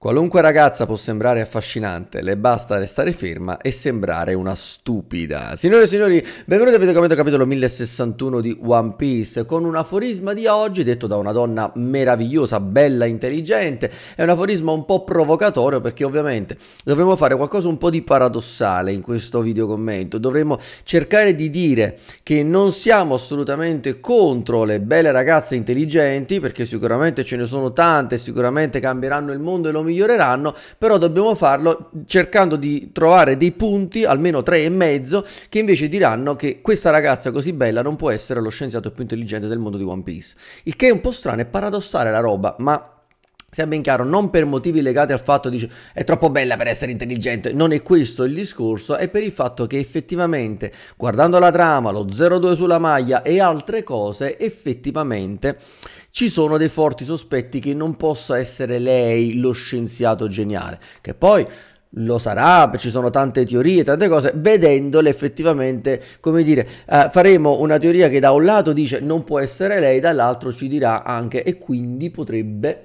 Qualunque ragazza può sembrare affascinante, le basta restare ferma e sembrare una stupida. Signore e signori, benvenuti a videocommento capitolo 1061 di One Piece, con un aforisma di oggi detto da una donna meravigliosa, bella, intelligente. È un aforisma un po' provocatorio perché ovviamente dovremmo fare qualcosa un po' di paradossale in questo videocommento. Dovremmo cercare di dire che non siamo assolutamente contro le belle ragazze intelligenti, perché sicuramente ce ne sono tante, sicuramente cambieranno il mondo e lo miglioreranno, però dobbiamo farlo cercando di trovare dei punti, almeno tre e mezzo, che invece diranno che questa ragazza così bella non può essere lo scienziato più intelligente del mondo di One Piece. Il che è un po' strano, e paradossale la roba, ma sia ben chiaro, non per motivi legati al fatto di è troppo bella per essere intelligente, non è questo il discorso, è per il fatto che effettivamente, guardando la trama, lo 02 sulla maglia e altre cose, effettivamente ci sono dei forti sospetti che non possa essere lei lo scienziato geniale, che poi lo sarà, ci sono tante teorie, tante cose, vedendole effettivamente, come dire, eh, faremo una teoria che da un lato dice non può essere lei, dall'altro ci dirà anche e quindi potrebbe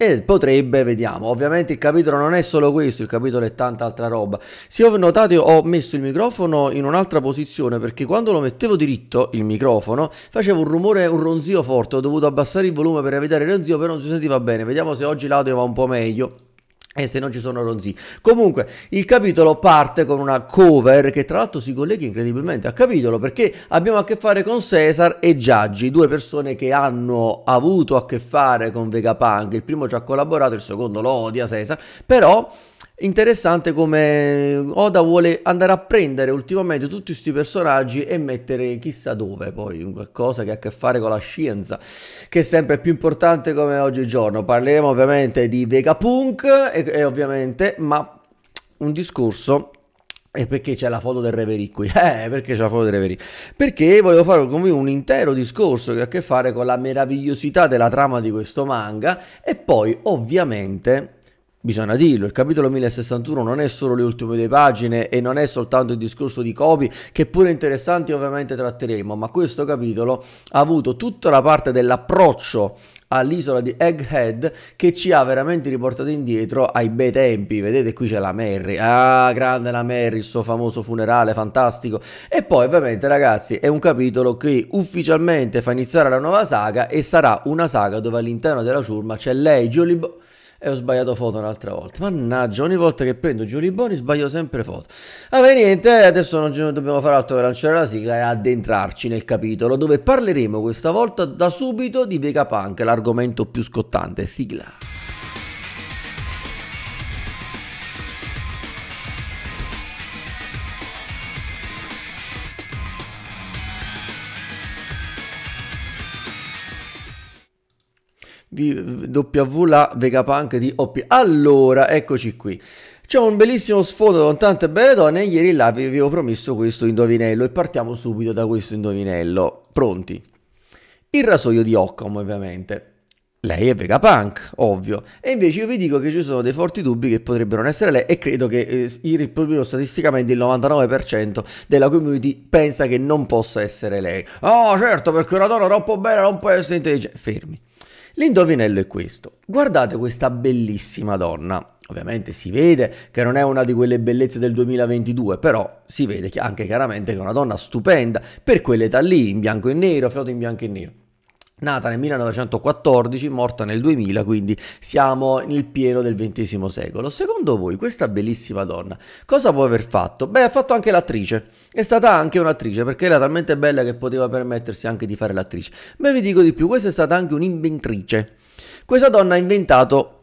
e potrebbe, vediamo. Ovviamente il capitolo non è solo questo, il capitolo è tanta altra roba. Se ho notato, ho messo il microfono in un'altra posizione perché quando lo mettevo diritto, il microfono, faceva un rumore, un ronzio forte. Ho dovuto abbassare il volume per evitare il ronzio, però non si sentiva bene. Vediamo se oggi l'audio va un po' meglio. E se non ci sono Ronzi. Comunque, il capitolo parte con una cover che tra l'altro si collega incredibilmente al capitolo perché abbiamo a che fare con Cesar e Giaggi, due persone che hanno avuto a che fare con Vegapunk. Il primo ci ha collaborato, il secondo lo odia Cesar, però Interessante come Oda vuole andare a prendere ultimamente tutti questi personaggi e mettere chissà dove poi qualcosa che ha a che fare con la scienza che è sempre più importante come oggigiorno. Parleremo ovviamente di Vegapunk e, e ovviamente ma un discorso e perché c'è la foto del Reverie qui? Eh, perché c'è la foto del Reverie? Perché volevo fare con voi un intero discorso che ha a che fare con la meravigliosità della trama di questo manga e poi ovviamente Bisogna dirlo, il capitolo 1061 non è solo le ultime due pagine e non è soltanto il discorso di Kobe, che pure interessanti ovviamente tratteremo, ma questo capitolo ha avuto tutta la parte dell'approccio all'isola di Egghead che ci ha veramente riportato indietro ai bei tempi. Vedete qui c'è la Mary, ah grande la Mary, il suo famoso funerale fantastico. E poi ovviamente ragazzi è un capitolo che ufficialmente fa iniziare la nuova saga e sarà una saga dove all'interno della ciurma c'è lei, Jolie e ho sbagliato foto un'altra volta. Mannaggia, ogni volta che prendo Giulio Boni sbaglio sempre foto. Vabbè, niente, eh, adesso non dobbiamo fare altro che lanciare la sigla e addentrarci nel capitolo dove parleremo questa volta da subito di Vegapunk, l'argomento più scottante. Sigla. W la Vegapunk di OP. Allora, eccoci qui. C'è un bellissimo sfondo con tante belle donne ieri là vi avevo promesso questo indovinello e partiamo subito da questo indovinello. Pronti? Il rasoio di Occam ovviamente. Lei è Vegapunk, ovvio. E invece io vi dico che ci sono dei forti dubbi che potrebbero non essere lei e credo che eh, il, proprio statisticamente il 99% della community pensa che non possa essere lei. Oh certo, perché una donna troppo bella non può essere intelligente. Fermi. L'indovinello è questo. Guardate questa bellissima donna. Ovviamente si vede che non è una di quelle bellezze del 2022, però si vede anche chiaramente che è una donna stupenda per quell'età lì, in bianco e nero, foto in bianco e nero nata nel 1914, morta nel 2000, quindi siamo nel pieno del XX secolo. Secondo voi questa bellissima donna cosa può aver fatto? Beh, ha fatto anche l'attrice, è stata anche un'attrice perché era talmente bella che poteva permettersi anche di fare l'attrice. Beh, vi dico di più, questa è stata anche un'inventrice. Questa donna ha inventato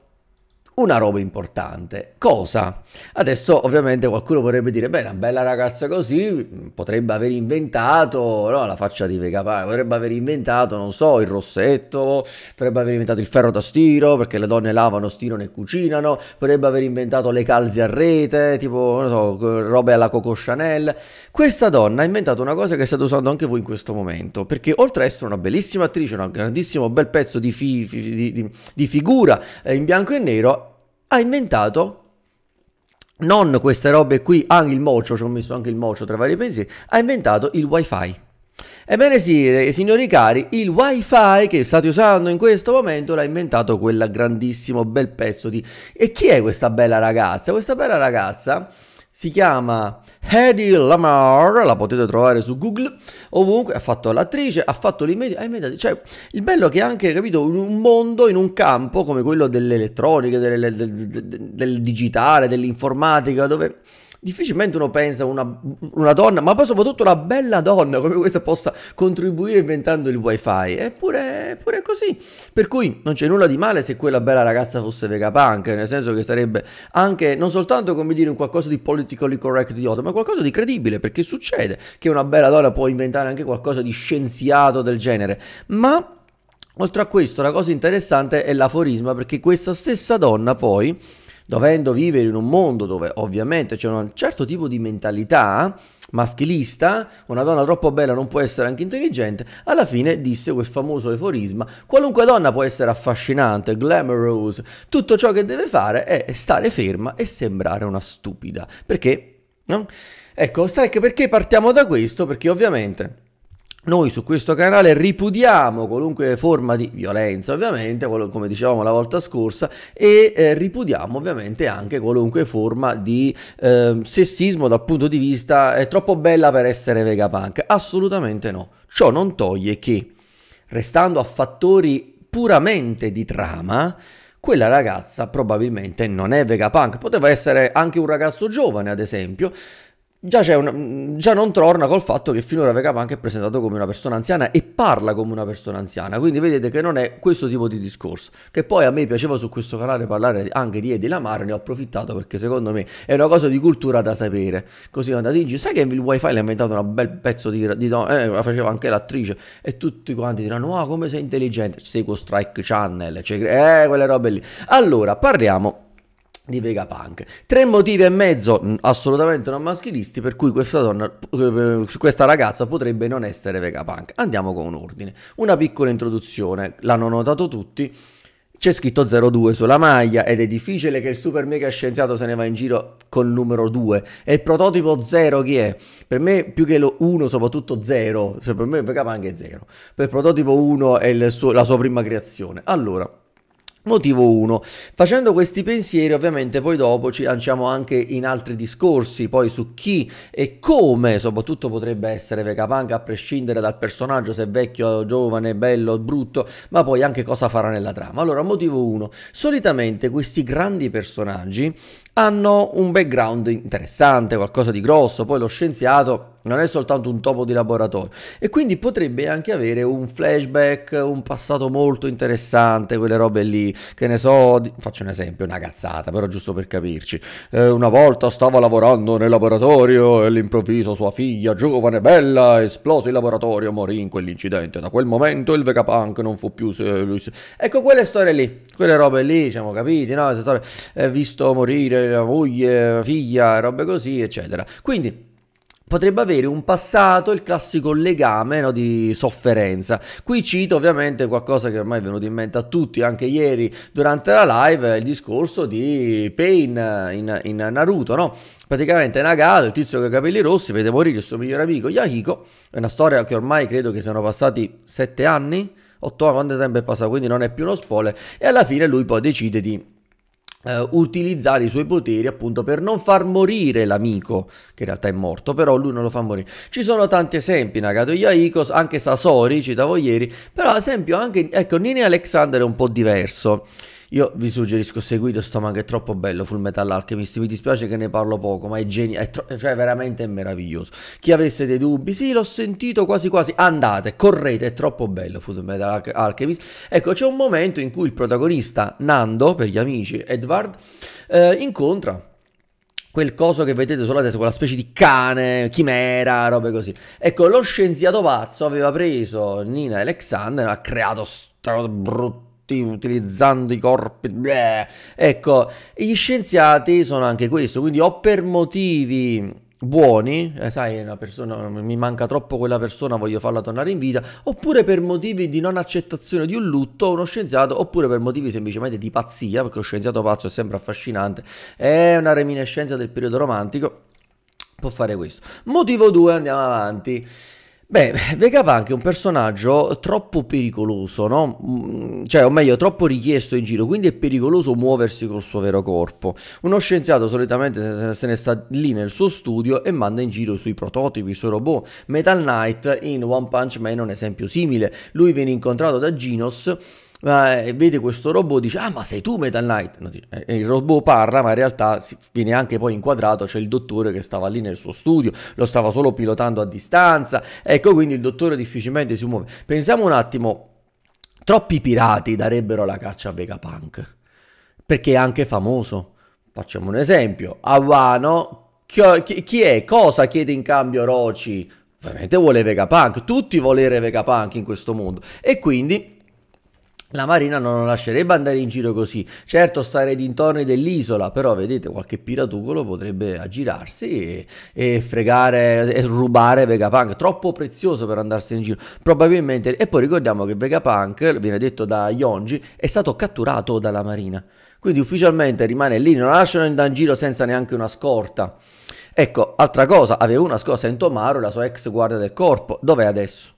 una roba importante. Cosa? Adesso ovviamente qualcuno potrebbe dire, beh, una bella ragazza così potrebbe aver inventato, no, la faccia di Vega potrebbe aver inventato, non so, il rossetto, potrebbe aver inventato il ferro da stiro, perché le donne lavano, stirano e cucinano, potrebbe aver inventato le calze a rete, tipo, non so, robe alla Coco Chanel. Questa donna ha inventato una cosa che state usando anche voi in questo momento, perché oltre ad essere una bellissima attrice, un grandissimo bel pezzo di, fi, di, di, di figura eh, in bianco e nero, ha inventato non queste robe qui, anche il mocio, ci ho messo anche il mocio tra vari pensieri, ha inventato il wifi. Ebbene sì, signori cari, il wifi che state usando in questo momento l'ha inventato quella grandissimo bel pezzo di... E chi è questa bella ragazza? Questa bella ragazza si chiama Hedy Lamar, la potete trovare su Google, ovunque, ha fatto l'attrice, ha fatto l'immediato, cioè il bello è che anche, capito, in un mondo, in un campo come quello dell'elettronica, del, del, del, del digitale, dell'informatica, dove difficilmente uno pensa una, una donna, ma poi soprattutto una bella donna come questa possa contribuire inventando il wifi, eppure è così. Per cui non c'è nulla di male se quella bella ragazza fosse vegapunk, nel senso che sarebbe anche non soltanto come dire un qualcosa di politically correct di otto, ma qualcosa di credibile, perché succede che una bella donna può inventare anche qualcosa di scienziato del genere, ma oltre a questo la cosa interessante è l'aforisma perché questa stessa donna poi dovendo vivere in un mondo dove ovviamente c'è un certo tipo di mentalità maschilista, una donna troppo bella non può essere anche intelligente, alla fine disse quel famoso eforisma, qualunque donna può essere affascinante, glamorous, tutto ciò che deve fare è stare ferma e sembrare una stupida, perché... No? Ecco, sai che perché partiamo da questo? Perché ovviamente noi su questo canale ripudiamo qualunque forma di violenza, ovviamente, come dicevamo la volta scorsa, e eh, ripudiamo ovviamente anche qualunque forma di eh, sessismo dal punto di vista è troppo bella per essere vegapunk. Assolutamente no. Ciò non toglie che, restando a fattori puramente di trama, quella ragazza probabilmente non è vegapunk. Poteva essere anche un ragazzo giovane, ad esempio, Già, c'è una, già, non torna col fatto che finora Vegapunk è presentato come una persona anziana e parla come una persona anziana, quindi vedete che non è questo tipo di discorso, che poi a me piaceva su questo canale parlare anche di Eddie Lamar, ne ho approfittato perché secondo me è una cosa di cultura da sapere, così in dici sai che il wifi l'ha inventato un bel pezzo di, di eh, faceva anche l'attrice e tutti quanti diranno ah oh, come sei intelligente, seguo Strike Channel, cioè, eh quelle robe lì, allora parliamo di Vegapunk. Tre motivi e mezzo mm, assolutamente non maschilisti per cui questa, donna, eh, questa ragazza potrebbe non essere Vegapunk. Andiamo con un ordine. Una piccola introduzione, l'hanno notato tutti. C'è scritto 02 sulla maglia ed è difficile che il super mega scienziato se ne va in giro col numero 2. E il prototipo 0 chi è? Per me più che lo 1, soprattutto 0, per me Vegapunk è 0. Per il prototipo 1 è suo, la sua prima creazione. Allora, Motivo 1. Facendo questi pensieri ovviamente poi dopo ci lanciamo anche in altri discorsi, poi su chi e come soprattutto potrebbe essere Vegapunk a prescindere dal personaggio, se è vecchio, giovane, bello, brutto, ma poi anche cosa farà nella trama. Allora, motivo 1. Solitamente questi grandi personaggi hanno un background interessante, qualcosa di grosso, poi lo scienziato non è soltanto un topo di laboratorio e quindi potrebbe anche avere un flashback, un passato molto interessante, quelle robe lì, che ne so, faccio un esempio, una cazzata, però giusto per capirci, eh, una volta stava lavorando nel laboratorio e all'improvviso sua figlia, giovane e bella, esplose il laboratorio, morì in quell'incidente, da quel momento il Vegapunk non fu più... Eh, Se... Ecco quelle storie lì, quelle robe lì, diciamo, capiti, no? Storie, eh, visto morire moglie, la moglie, la figlia, robe così, eccetera. Quindi potrebbe avere un passato, il classico legame no, di sofferenza. Qui cito ovviamente qualcosa che ormai è venuto in mente a tutti, anche ieri durante la live, il discorso di Pain in, in Naruto, no? Praticamente Nagato, il tizio con i capelli rossi, vede morire il suo migliore amico Yahiko, è una storia che ormai credo che siano passati sette anni, otto anni, quanto tempo è passato, quindi non è più uno spoiler, e alla fine lui poi decide di eh, utilizzare i suoi poteri appunto per non far morire l'amico che in realtà è morto però lui non lo fa morire ci sono tanti esempi Nagato Yaikos anche Sasori citavo ieri però ad esempio anche ecco Nini Alexander è un po' diverso io vi suggerisco seguito Stomaco, è troppo bello Full Metal Alchemist, mi dispiace che ne parlo poco, ma è geniale, cioè veramente meraviglioso. Chi avesse dei dubbi, sì, l'ho sentito quasi quasi, andate, correte, è troppo bello Full Metal Alchemist. Ecco, c'è un momento in cui il protagonista Nando, per gli amici, Edward, eh, incontra quel coso che vedete sulla adesso, quella specie di cane, chimera, robe così. Ecco, lo scienziato pazzo aveva preso Nina e Alexander, ha creato sta brutto tutti utilizzando i corpi. Bleh. Ecco, gli scienziati sono anche questo, quindi o per motivi buoni, eh, sai, una persona, mi manca troppo quella persona, voglio farla tornare in vita, oppure per motivi di non accettazione di un lutto, uno scienziato, oppure per motivi semplicemente di pazzia, perché lo scienziato pazzo è sempre affascinante, è una reminiscenza del periodo romantico, può fare questo. Motivo 2, andiamo avanti. Beh, Vegapunk è un personaggio troppo pericoloso, no? Mm, cioè, o meglio, troppo richiesto in giro, quindi è pericoloso muoversi col suo vero corpo. Uno scienziato solitamente se ne sta lì nel suo studio e manda in giro i suoi prototipi, i suoi robot. Metal Knight in One Punch Man è un esempio simile. Lui viene incontrato da Genos e vede questo robot dice ah ma sei tu Metal Knight no, dice, eh, il robot parla ma in realtà viene anche poi inquadrato c'è cioè il dottore che stava lì nel suo studio lo stava solo pilotando a distanza ecco quindi il dottore difficilmente si muove pensiamo un attimo troppi pirati darebbero la caccia a Vegapunk perché è anche famoso facciamo un esempio Awano chi, chi è? cosa chiede in cambio Roci? ovviamente vuole Vegapunk tutti volere Vegapunk in questo mondo e quindi la Marina non lo lascerebbe andare in giro così. Certo, stare dintorni dell'isola, però vedete, qualche piratugolo potrebbe aggirarsi e, e fregare e rubare Vegapunk. Troppo prezioso per andarsene in giro. Probabilmente. E poi ricordiamo che Vegapunk, viene detto da Yonji, è stato catturato dalla Marina. Quindi ufficialmente rimane lì, non lo lasciano andare in giro senza neanche una scorta. Ecco, altra cosa, aveva una scorta in Tomaro, la sua ex guardia del corpo. Dov'è adesso?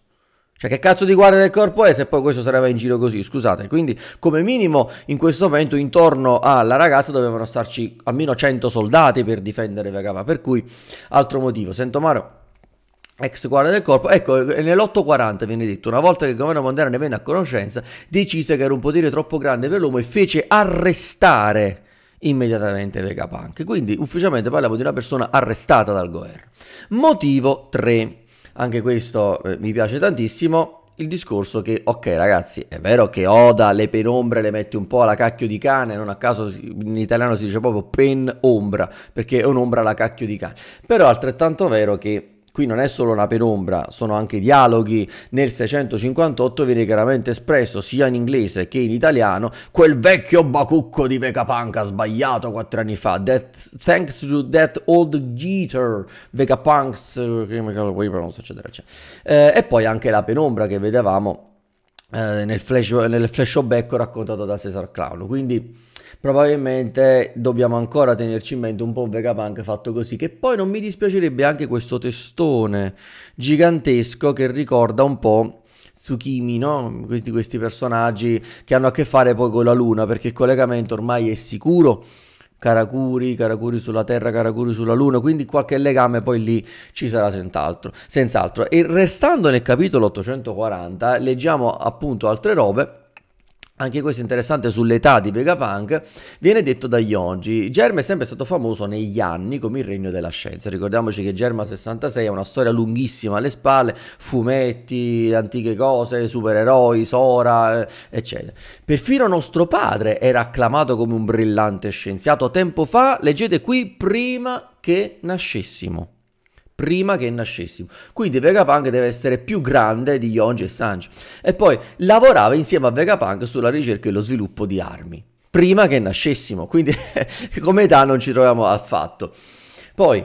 Cioè, che cazzo di guardia del corpo è se poi questo sarebbe in giro così? Scusate, quindi come minimo in questo momento intorno alla ragazza dovevano starci almeno 100 soldati per difendere Vegapa. Per cui, altro motivo. Sento Maro, ex guardia del corpo, ecco, nell'840 viene detto, una volta che il governo mondiale ne venne a conoscenza, decise che era un potere troppo grande per l'uomo e fece arrestare immediatamente Vegapunk. Quindi ufficialmente parliamo di una persona arrestata dal governo. Motivo 3 anche questo eh, mi piace tantissimo il discorso che, ok ragazzi, è vero che Oda le penombre le mette un po' alla cacchio di cane, non a caso in italiano si dice proprio penombra, perché è un'ombra alla cacchio di cane, però è altrettanto vero che qui non è solo una penombra, sono anche dialoghi. Nel 658 viene chiaramente espresso sia in inglese che in italiano quel vecchio bacucco di ha sbagliato quattro anni fa. That, thanks to that old geeter Vecapunks, eccetera, eccetera. Eh, e poi anche la penombra che vedevamo eh, nel, flash, nel flashback raccontato da Cesar Clown. Quindi probabilmente dobbiamo ancora tenerci in mente un po' un Vegapunk fatto così, che poi non mi dispiacerebbe anche questo testone gigantesco che ricorda un po'. Tsukimi, no? Quindi questi personaggi che hanno a che fare poi con la luna, perché il collegamento ormai è sicuro. Karakuri, Karakuri sulla Terra, Karakuri sulla Luna, quindi qualche legame poi lì ci sarà senz'altro. senz'altro. E restando nel capitolo 840, leggiamo appunto altre robe anche questo interessante sull'età di Vegapunk, viene detto da Yonji. Germa è sempre stato famoso negli anni come il regno della scienza. Ricordiamoci che Germa 66 ha una storia lunghissima alle spalle, fumetti, antiche cose, supereroi, Sora, eh, eccetera. Perfino nostro padre era acclamato come un brillante scienziato tempo fa, leggete qui, prima che nascessimo prima che nascessimo. Quindi Vegapunk deve essere più grande di Yonji e Sanji. E poi lavorava insieme a Vegapunk sulla ricerca e lo sviluppo di armi, prima che nascessimo. Quindi come età non ci troviamo affatto. Poi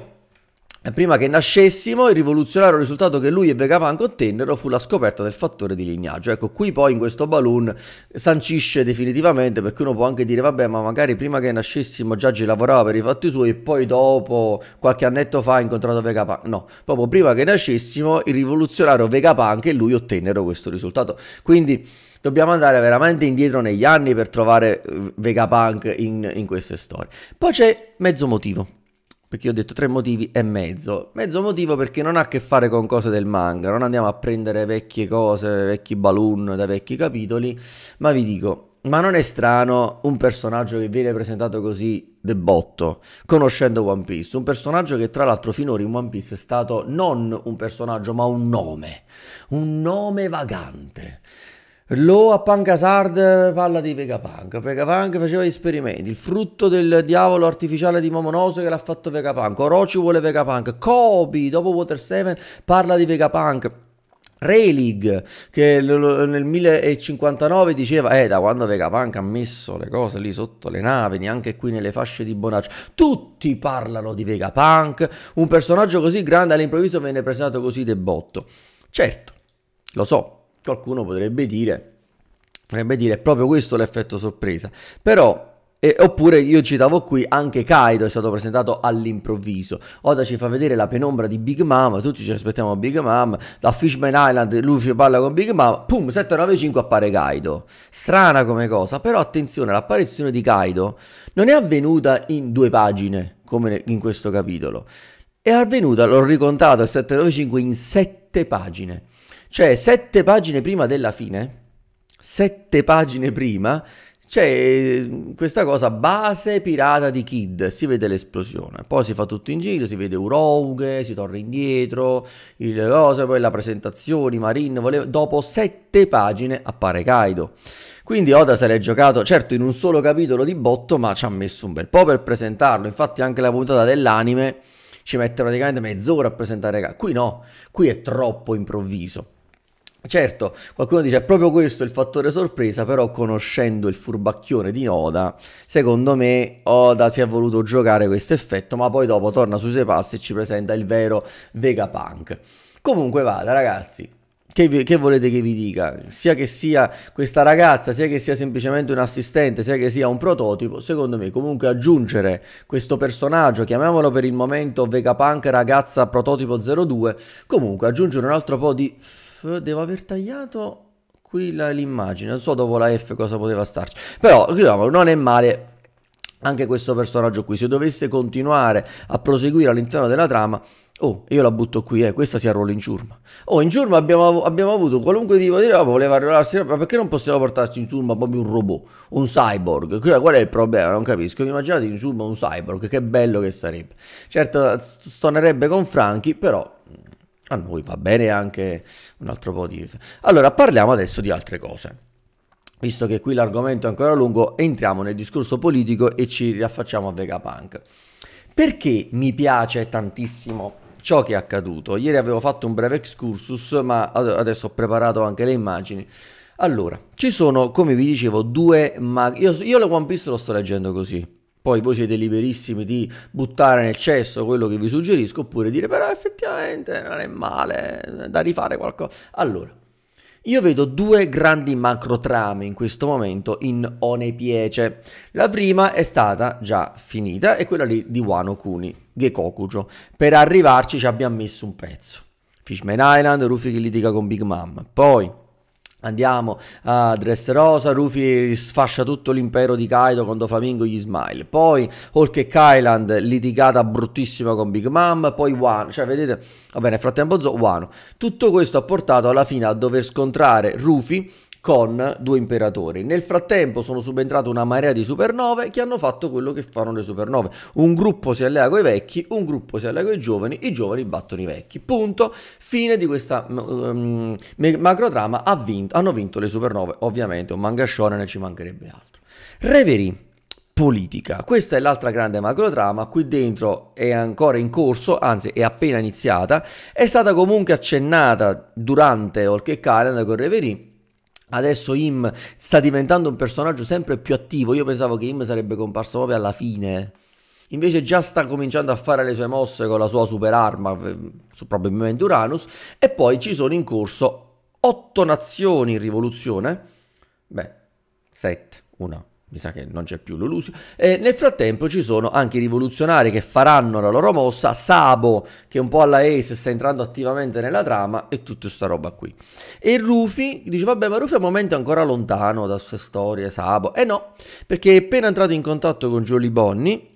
Prima che nascessimo, il rivoluzionario risultato che lui e Vegapunk ottennero fu la scoperta del fattore di lignaggio. Ecco, qui poi in questo balloon sancisce definitivamente, perché uno può anche dire, vabbè, ma magari prima che nascessimo già ci lavorava per i fatti suoi e poi dopo, qualche annetto fa, ha incontrato Vegapunk. No, proprio prima che nascessimo, il rivoluzionario Vegapunk e lui ottennero questo risultato. Quindi dobbiamo andare veramente indietro negli anni per trovare eh, Vegapunk in, in queste storie. Poi c'è mezzo motivo perché ho detto tre motivi e mezzo. Mezzo motivo perché non ha a che fare con cose del manga, non andiamo a prendere vecchie cose, vecchi balloon da vecchi capitoli, ma vi dico, ma non è strano un personaggio che viene presentato così de botto, conoscendo One Piece, un personaggio che tra l'altro finora in One Piece è stato non un personaggio ma un nome, un nome vagante. Lo a Pancasard parla di Vegapunk. Vegapunk faceva gli esperimenti. Il frutto del diavolo artificiale di Momonoso che l'ha fatto Vegapunk. Orochi vuole Vegapunk. Kobe dopo Water 7 parla di Vegapunk. Relig che nel 1059 diceva eh da quando Vegapunk ha messo le cose lì sotto le navi neanche qui nelle fasce di Bonaccio tutti parlano di Vegapunk un personaggio così grande all'improvviso venne presentato così debotto certo lo so Qualcuno potrebbe dire, potrebbe dire è proprio questo l'effetto sorpresa. Però e, oppure io citavo qui anche Kaido è stato presentato all'improvviso. Oda ci fa vedere la penombra di Big Mom, tutti ci aspettiamo Big Mom, da Fishman Island Luffy parla con Big Mom, pum, 795 appare Kaido. Strana come cosa, però attenzione, l'apparizione di Kaido non è avvenuta in due pagine, come in questo capitolo. È avvenuta, l'ho ricontato, il 795 in sette pagine. Cioè, sette pagine prima della fine, sette pagine prima, c'è eh, questa cosa base pirata di Kid, si vede l'esplosione, poi si fa tutto in giro, si vede Uroghe, si torna indietro, le cose, poi la presentazione, Marin, voleva... dopo sette pagine appare Kaido. Quindi Oda se l'è giocato, certo in un solo capitolo di botto, ma ci ha messo un bel po' per presentarlo, infatti anche la puntata dell'anime ci mette praticamente mezz'ora a presentare Kaido, qui no, qui è troppo improvviso. Certo, qualcuno dice è proprio questo il fattore sorpresa, però conoscendo il furbacchione di Oda, secondo me Oda si è voluto giocare questo effetto, ma poi dopo torna sui suoi passi e ci presenta il vero Vegapunk. Comunque vada ragazzi, che, vi, che, volete che vi dica? Sia che sia questa ragazza, sia che sia semplicemente un assistente, sia che sia un prototipo, secondo me comunque aggiungere questo personaggio, chiamiamolo per il momento Vegapunk ragazza prototipo 02, comunque aggiungere un altro po' di devo aver tagliato qui la, l'immagine, non so dopo la F cosa poteva starci, però non è male anche questo personaggio qui, se dovesse continuare a proseguire all'interno della trama, oh, io la butto qui, eh, questa si arruola in ciurma. Oh, in ciurma abbiamo, abbiamo avuto qualunque tipo di roba, voleva arruolarsi, ma perché non possiamo portarci in ciurma proprio un robot, un cyborg? Eh, qual è il problema? Non capisco, immaginate in ciurma un cyborg, che bello che sarebbe. Certo, stonerebbe con Franchi, però a noi va bene anche un altro po' di... Allora, parliamo adesso di altre cose. Visto che qui l'argomento è ancora lungo, entriamo nel discorso politico e ci riaffacciamo a Vegapunk. Perché mi piace tantissimo ciò che è accaduto? Ieri avevo fatto un breve excursus, ma adesso ho preparato anche le immagini. Allora, ci sono, come vi dicevo, due... Mag- io, io le One Piece lo sto leggendo così, poi voi siete liberissimi di buttare nel cesso quello che vi suggerisco oppure dire però effettivamente non è male, da rifare qualcosa. Allora, io vedo due grandi macro trame in questo momento in One Piece. La prima è stata già finita, è quella lì di Wano Kuni, Gekokujo. Per arrivarci ci abbiamo messo un pezzo. Fishman Island, Ruffy che litiga con Big Mom. Poi Andiamo a Dressrosa, Rufy sfascia tutto l'impero di Kaido con Flamingo e gli Smile. Poi Hulk e Kyland litigata bruttissima con Big Mom, poi Wano, cioè vedete, va bene, nel frattempo Zo, Wano. Tutto questo ha portato alla fine a dover scontrare Rufy con due imperatori. Nel frattempo sono subentrate una marea di supernove che hanno fatto quello che fanno le supernove. Un gruppo si allea con i vecchi, un gruppo si allea con i giovani, i giovani battono i vecchi. Punto. Fine di questa um, macrotrama. Ha vinto, hanno vinto le supernove. Ovviamente un manga ne ci mancherebbe altro. Reverie politica. Questa è l'altra grande macrotrama, qui dentro è ancora in corso, anzi è appena iniziata, è stata comunque accennata durante Olke Calendar con Reverie Adesso Im sta diventando un personaggio sempre più attivo. Io pensavo che Im sarebbe comparso proprio alla fine. Invece già sta cominciando a fare le sue mosse con la sua super arma, probabilmente Uranus. E poi ci sono in corso otto nazioni in rivoluzione. Beh, sette, una mi sa che non c'è più Lulusio. E nel frattempo ci sono anche i rivoluzionari che faranno la loro mossa, Sabo che è un po' alla Ace sta entrando attivamente nella trama e tutta questa roba qui. E Rufy dice vabbè ma Rufy un momento ancora lontano da queste storie, Sabo. E eh no, perché è appena entrato in contatto con Jolie Bonnie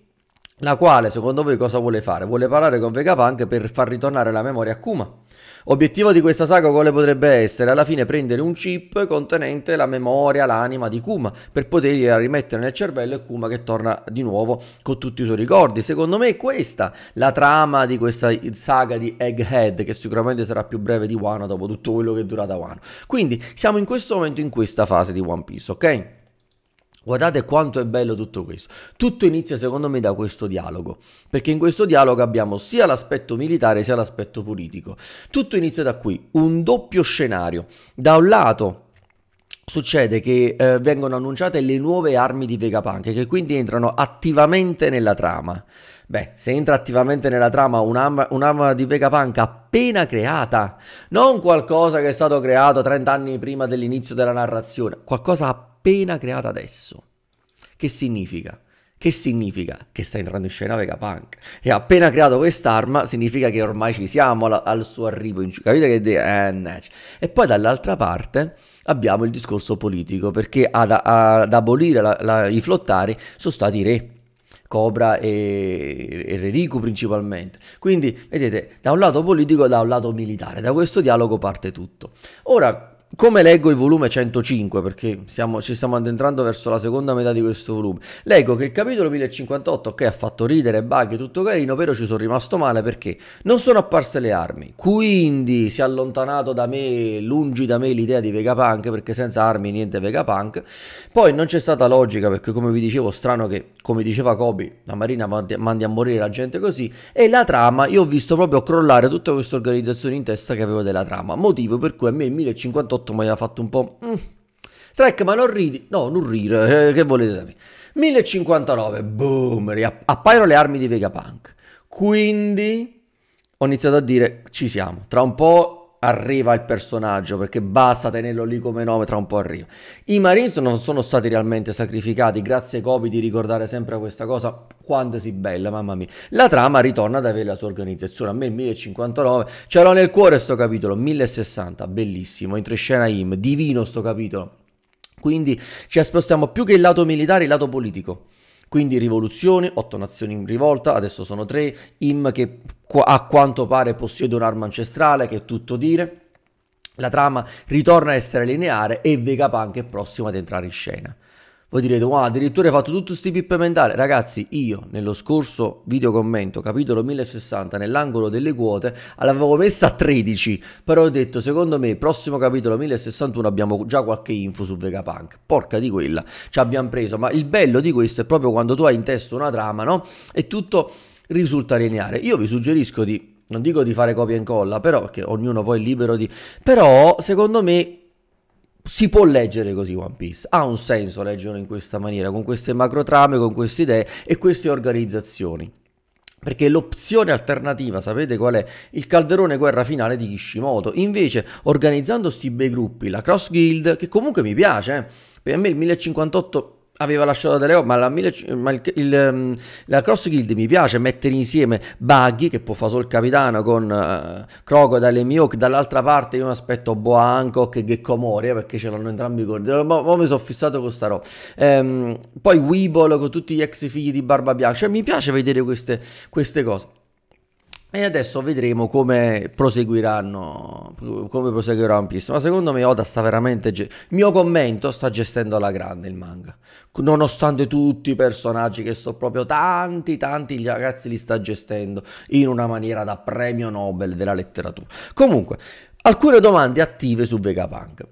la quale secondo voi cosa vuole fare? Vuole parlare con Vegapunk per far ritornare la memoria a Kuma. Obiettivo di questa saga quale potrebbe essere? Alla fine prendere un chip contenente la memoria, l'anima di Kuma per potergliela rimettere nel cervello e Kuma che torna di nuovo con tutti i suoi ricordi. Secondo me è questa la trama di questa saga di Egghead che sicuramente sarà più breve di Wano dopo tutto quello che è durata Wano. Quindi siamo in questo momento in questa fase di One Piece, ok? Guardate quanto è bello tutto questo. Tutto inizia secondo me da questo dialogo, perché in questo dialogo abbiamo sia l'aspetto militare sia l'aspetto politico. Tutto inizia da qui, un doppio scenario. Da un lato succede che eh, vengono annunciate le nuove armi di Vegapunk che quindi entrano attivamente nella trama. Beh, se entra attivamente nella trama un'arma, un'arma di Vegapunk appena creata, non qualcosa che è stato creato 30 anni prima dell'inizio della narrazione, qualcosa appena appena creata adesso. Che significa? Che significa? Che sta entrando in scena Vegapunk. E appena creato quest'arma, significa che ormai ci siamo al, al suo arrivo. In, capite che... De- eh, e poi dall'altra parte abbiamo il discorso politico, perché ad, ad abolire la, la, i flottari sono stati i re. Cobra e, e Reriku principalmente. Quindi vedete, da un lato politico e da un lato militare, da questo dialogo parte tutto. Ora, come leggo il volume 105, perché siamo, ci stiamo addentrando verso la seconda metà di questo volume, leggo che il capitolo 1058, ok, ha fatto ridere, bug, tutto carino, però ci sono rimasto male perché non sono apparse le armi, quindi si è allontanato da me, lungi da me l'idea di Vegapunk, perché senza armi niente Vegapunk, poi non c'è stata logica, perché come vi dicevo, strano che, come diceva Kobe, la Marina mandi a morire la gente così, e la trama, io ho visto proprio crollare tutta questa organizzazione in testa che avevo della trama, motivo per cui a me il 1058 48 mi aveva fatto un po'... Mm. Strike, ma non ridi? No, non ridi. eh, che volete da me? 1059, boom, appaiono le armi di Vegapunk. Quindi ho iniziato a dire ci siamo. Tra un po' arriva il personaggio perché basta tenerlo lì come nome tra un po' arriva i Marines non sono stati realmente sacrificati grazie ai copi di ricordare sempre questa cosa quanto si bella mamma mia la trama ritorna ad avere la sua organizzazione a me il 1059 ce l'ho nel cuore sto capitolo 1060 bellissimo in scena him divino sto capitolo quindi ci spostiamo più che il lato militare il lato politico quindi rivoluzioni, otto nazioni in rivolta, adesso sono tre, Im che a quanto pare possiede un'arma ancestrale, che è tutto dire. La trama ritorna a essere lineare e Vegapunk è prossima ad entrare in scena. Voi direte, wow, addirittura hai fatto tutto questo pip mentale. Ragazzi, io nello scorso video commento, capitolo 1060, nell'angolo delle quote, l'avevo messa a 13, però ho detto, secondo me, prossimo capitolo 1061 abbiamo già qualche info su Vegapunk. Porca di quella, ci abbiamo preso. Ma il bello di questo è proprio quando tu hai in testa una trama, no? E tutto risulta lineare. Io vi suggerisco di, non dico di fare copia e incolla, però, perché ognuno poi è libero di... Però, secondo me si può leggere così One Piece, ha un senso leggerlo in questa maniera, con queste macro trame, con queste idee e queste organizzazioni. Perché l'opzione alternativa, sapete qual è? Il calderone guerra finale di Kishimoto. Invece, organizzando sti bei gruppi, la Cross Guild, che comunque mi piace, eh, per me il 1058 aveva lasciato Daleo, ma, la, ma il, il, ehm, la Cross Guild mi piace mettere insieme Buggy, che può fare solo il capitano, con uh, Crocodile e Mioc. dall'altra parte io mi aspetto Boa Hancock e Gecko Moria, perché ce l'hanno entrambi i cordi, ma, ma mi sono fissato con sta roba, ehm, poi Weeble con tutti gli ex figli di Barba Bianca, cioè mi piace vedere queste, queste cose. E adesso vedremo come proseguiranno, come proseguirà One Piece. Ma secondo me Oda sta veramente... Ge- mio commento sta gestendo alla grande il manga. Nonostante tutti i personaggi che sono proprio tanti, tanti, gli ragazzi li sta gestendo in una maniera da premio Nobel della letteratura. Comunque, alcune domande attive su Vegapunk.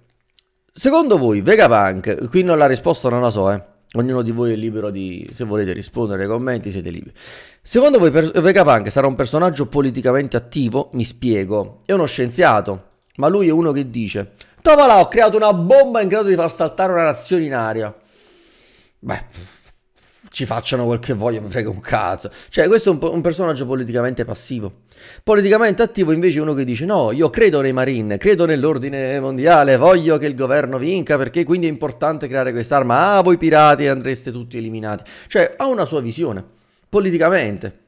Secondo voi Vegapunk, qui non la risposta non la so, eh Ognuno di voi è libero di, se volete rispondere ai commenti, siete liberi. Secondo voi Vegapunk sarà un personaggio politicamente attivo? Mi spiego. È uno scienziato, ma lui è uno che dice, Tovala, ho creato una bomba in grado di far saltare una nazione in aria. Beh, ci facciano quel che vogliono, mi frega un cazzo. Cioè, questo è un, un, personaggio politicamente passivo. Politicamente attivo invece è uno che dice no, io credo nei Marine, credo nell'ordine mondiale, voglio che il governo vinca perché quindi è importante creare quest'arma. Ah, voi pirati andreste tutti eliminati. Cioè, ha una sua visione, politicamente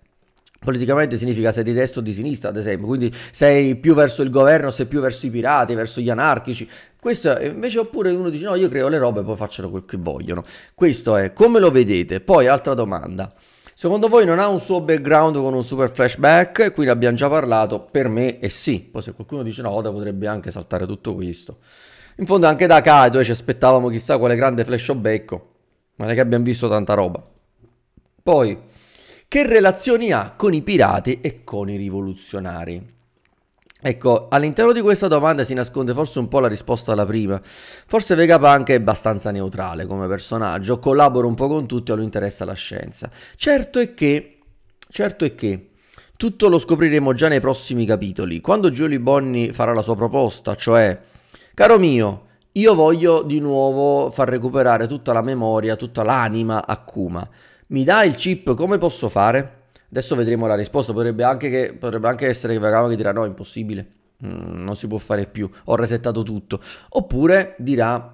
politicamente significa sei di destra o di sinistra, ad esempio, quindi sei più verso il governo, sei più verso i pirati, verso gli anarchici. Questo eh, invece oppure uno dice no, io creo le robe e poi facciano quel che vogliono. Questo è come lo vedete. Poi altra domanda. Secondo voi non ha un suo background con un super flashback? Qui ne abbiamo già parlato, per me è sì. Poi se qualcuno dice no, potrebbe anche saltare tutto questo. In fondo anche da Kai, dove ci aspettavamo chissà quale grande flashback, ma non è che abbiamo visto tanta roba. Poi che relazioni ha con i pirati e con i rivoluzionari? Ecco, all'interno di questa domanda si nasconde forse un po' la risposta alla prima. Forse Vegapunk è abbastanza neutrale come personaggio, collabora un po' con tutti a lui interessa la scienza. Certo è che, certo è che, tutto lo scopriremo già nei prossimi capitoli, quando Giulio Bonni farà la sua proposta, cioè, caro mio, io voglio di nuovo far recuperare tutta la memoria, tutta l'anima a Kuma. Mi dà il chip, come posso fare? Adesso vedremo la risposta, potrebbe anche, che, potrebbe anche essere che Vagamo dirà no, impossibile, mm, non si può fare più, ho resettato tutto. Oppure dirà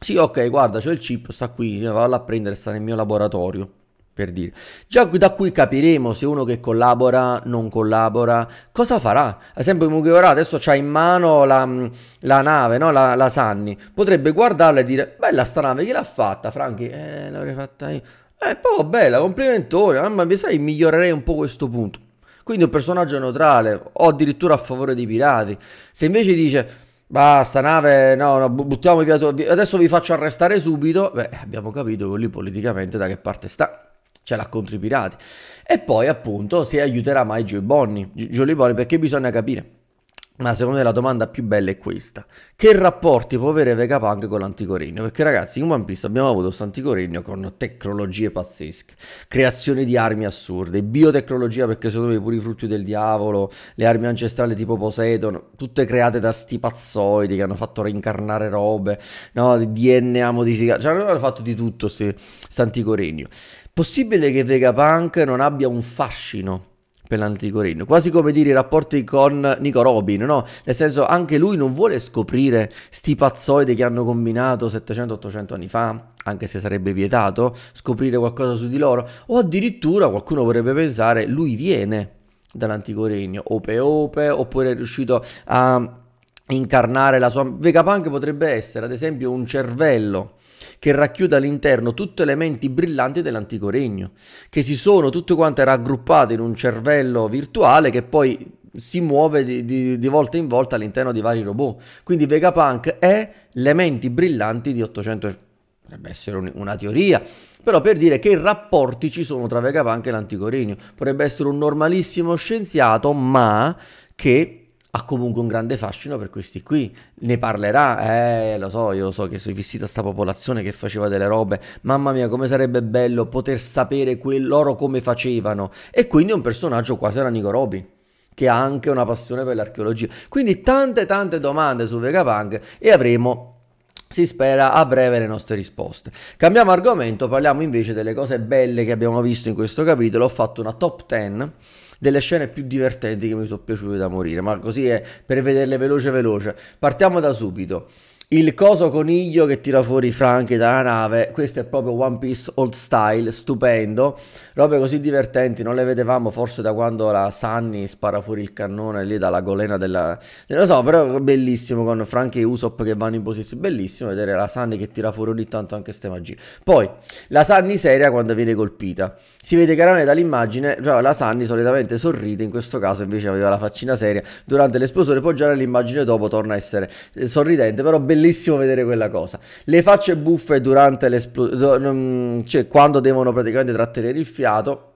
sì, ok, guarda, c'è il chip, sta qui, vado a prendere, sta nel mio laboratorio. Per dire. Già da qui capiremo se uno che collabora, non collabora, cosa farà. Ad esempio Mugiwara adesso c'ha in mano la, la nave, no? la, la, Sanni. Potrebbe guardarla e dire, bella sta nave, chi l'ha fatta? Franchi, eh, l'avrei fatta io. Eh, però bella, complimentone, mamma mia, sai, migliorerei un po' questo punto. Quindi un personaggio neutrale, o addirittura a favore dei pirati. Se invece dice... Basta, nave, no, no, buttiamo via, adesso vi faccio arrestare subito. Beh, abbiamo capito che lì politicamente da che parte sta. Ce l'ha contro i pirati. E poi, appunto, se aiuterà mai Joe Bonnie. Joe Bonnie, perché bisogna capire. Ma secondo me la domanda più bella è questa. Che rapporti può avere Vegapunk con l'antico regno? Perché ragazzi, in One Piece abbiamo avuto questo antico regno con tecnologie pazzesche, creazione di armi assurde, biotecnologia perché secondo me pure i frutti del diavolo, le armi ancestrali tipo Poseidon, tutte create da sti pazzoidi che hanno fatto reincarnare robe, no, DNA modificato, cioè hanno fatto di tutto questo antico regno. Possibile che Vegapunk non abbia un fascino per l'antico regno. Quasi come dire i rapporti con Nico Robin, no? Nel senso, anche lui non vuole scoprire sti pazzoide che hanno combinato 700-800 anni fa, anche se sarebbe vietato scoprire qualcosa su di loro, o addirittura qualcuno vorrebbe pensare lui viene dall'antico regno, ope ope, oppure è riuscito a incarnare la sua... Vegapunk potrebbe essere, ad esempio, un cervello che racchiude all'interno tutti elementi brillanti dell'antico regno, che si sono tutte quante raggruppate in un cervello virtuale che poi si muove di, di, di volta in volta all'interno di vari robot. Quindi Vegapunk è elementi brillanti di 800 potrebbe essere un, una teoria, però per dire che rapporti ci sono tra Vegapunk e l'antico regno. Potrebbe essere un normalissimo scienziato, ma che ha comunque un grande fascino per questi qui. Ne parlerà, eh, lo so, io so che sei vissita sta popolazione che faceva delle robe. Mamma mia, come sarebbe bello poter sapere que- loro come facevano. E quindi è un personaggio quasi era Nico Robin che ha anche una passione per l'archeologia. Quindi tante tante domande su Vegapunk e avremo si spera a breve le nostre risposte. Cambiamo argomento, parliamo invece delle cose belle che abbiamo visto in questo capitolo. Ho fatto una top 10 delle scene più divertenti che mi sono piaciute da morire, ma così è per vederle veloce veloce. Partiamo da subito. Il coso coniglio che tira fuori i franchi dalla nave, questo è proprio One Piece old style, stupendo, robe così divertenti, non le vedevamo forse da quando la Sunny spara fuori il cannone lì dalla golena della... Non lo so, però bellissimo con Frank e Usopp che vanno in posizione, bellissimo vedere la Sunny che tira fuori ogni tanto anche queste magie. Poi, la Sunny seria quando viene colpita, si vede chiaramente dall'immagine, cioè la Sunny solitamente sorride, in questo caso invece aveva la faccina seria, durante l'esplosione poi già nell'immagine dopo torna a essere eh, sorridente, però bellissimo bellissimo vedere quella cosa. Le facce buffe durante l'esplosione, cioè quando devono praticamente trattenere il fiato.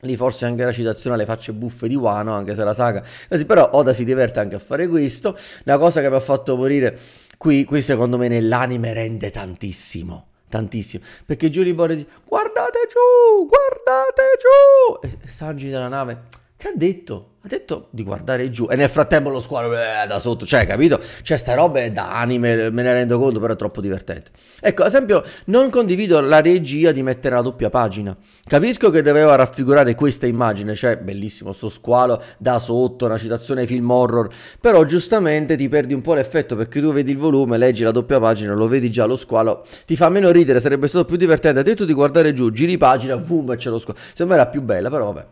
Lì forse anche la citazione alle facce buffe di Wano, anche se la saga... Eh però Oda si diverte anche a fare questo. La cosa che mi ha fatto morire qui, qui secondo me nell'anime rende tantissimo tantissimo. Perché Julie Bore dice: Guardate giù, guardate giù. E Sanji della nave, che ha detto? ha detto di guardare giù e nel frattempo lo squalo eh, da sotto, cioè capito? Cioè sta roba è da anime, me ne rendo conto, però è troppo divertente. Ecco, ad esempio, non condivido la regia di mettere la doppia pagina. Capisco che doveva raffigurare questa immagine, cioè bellissimo sto squalo da sotto, una citazione ai film horror, però giustamente ti perdi un po' l'effetto perché tu vedi il volume, leggi la doppia pagina, lo vedi già lo squalo, ti fa meno ridere, sarebbe stato più divertente. Ha detto di guardare giù, giri pagina, boom, c'è lo squalo. Secondo me era più bella, però vabbè.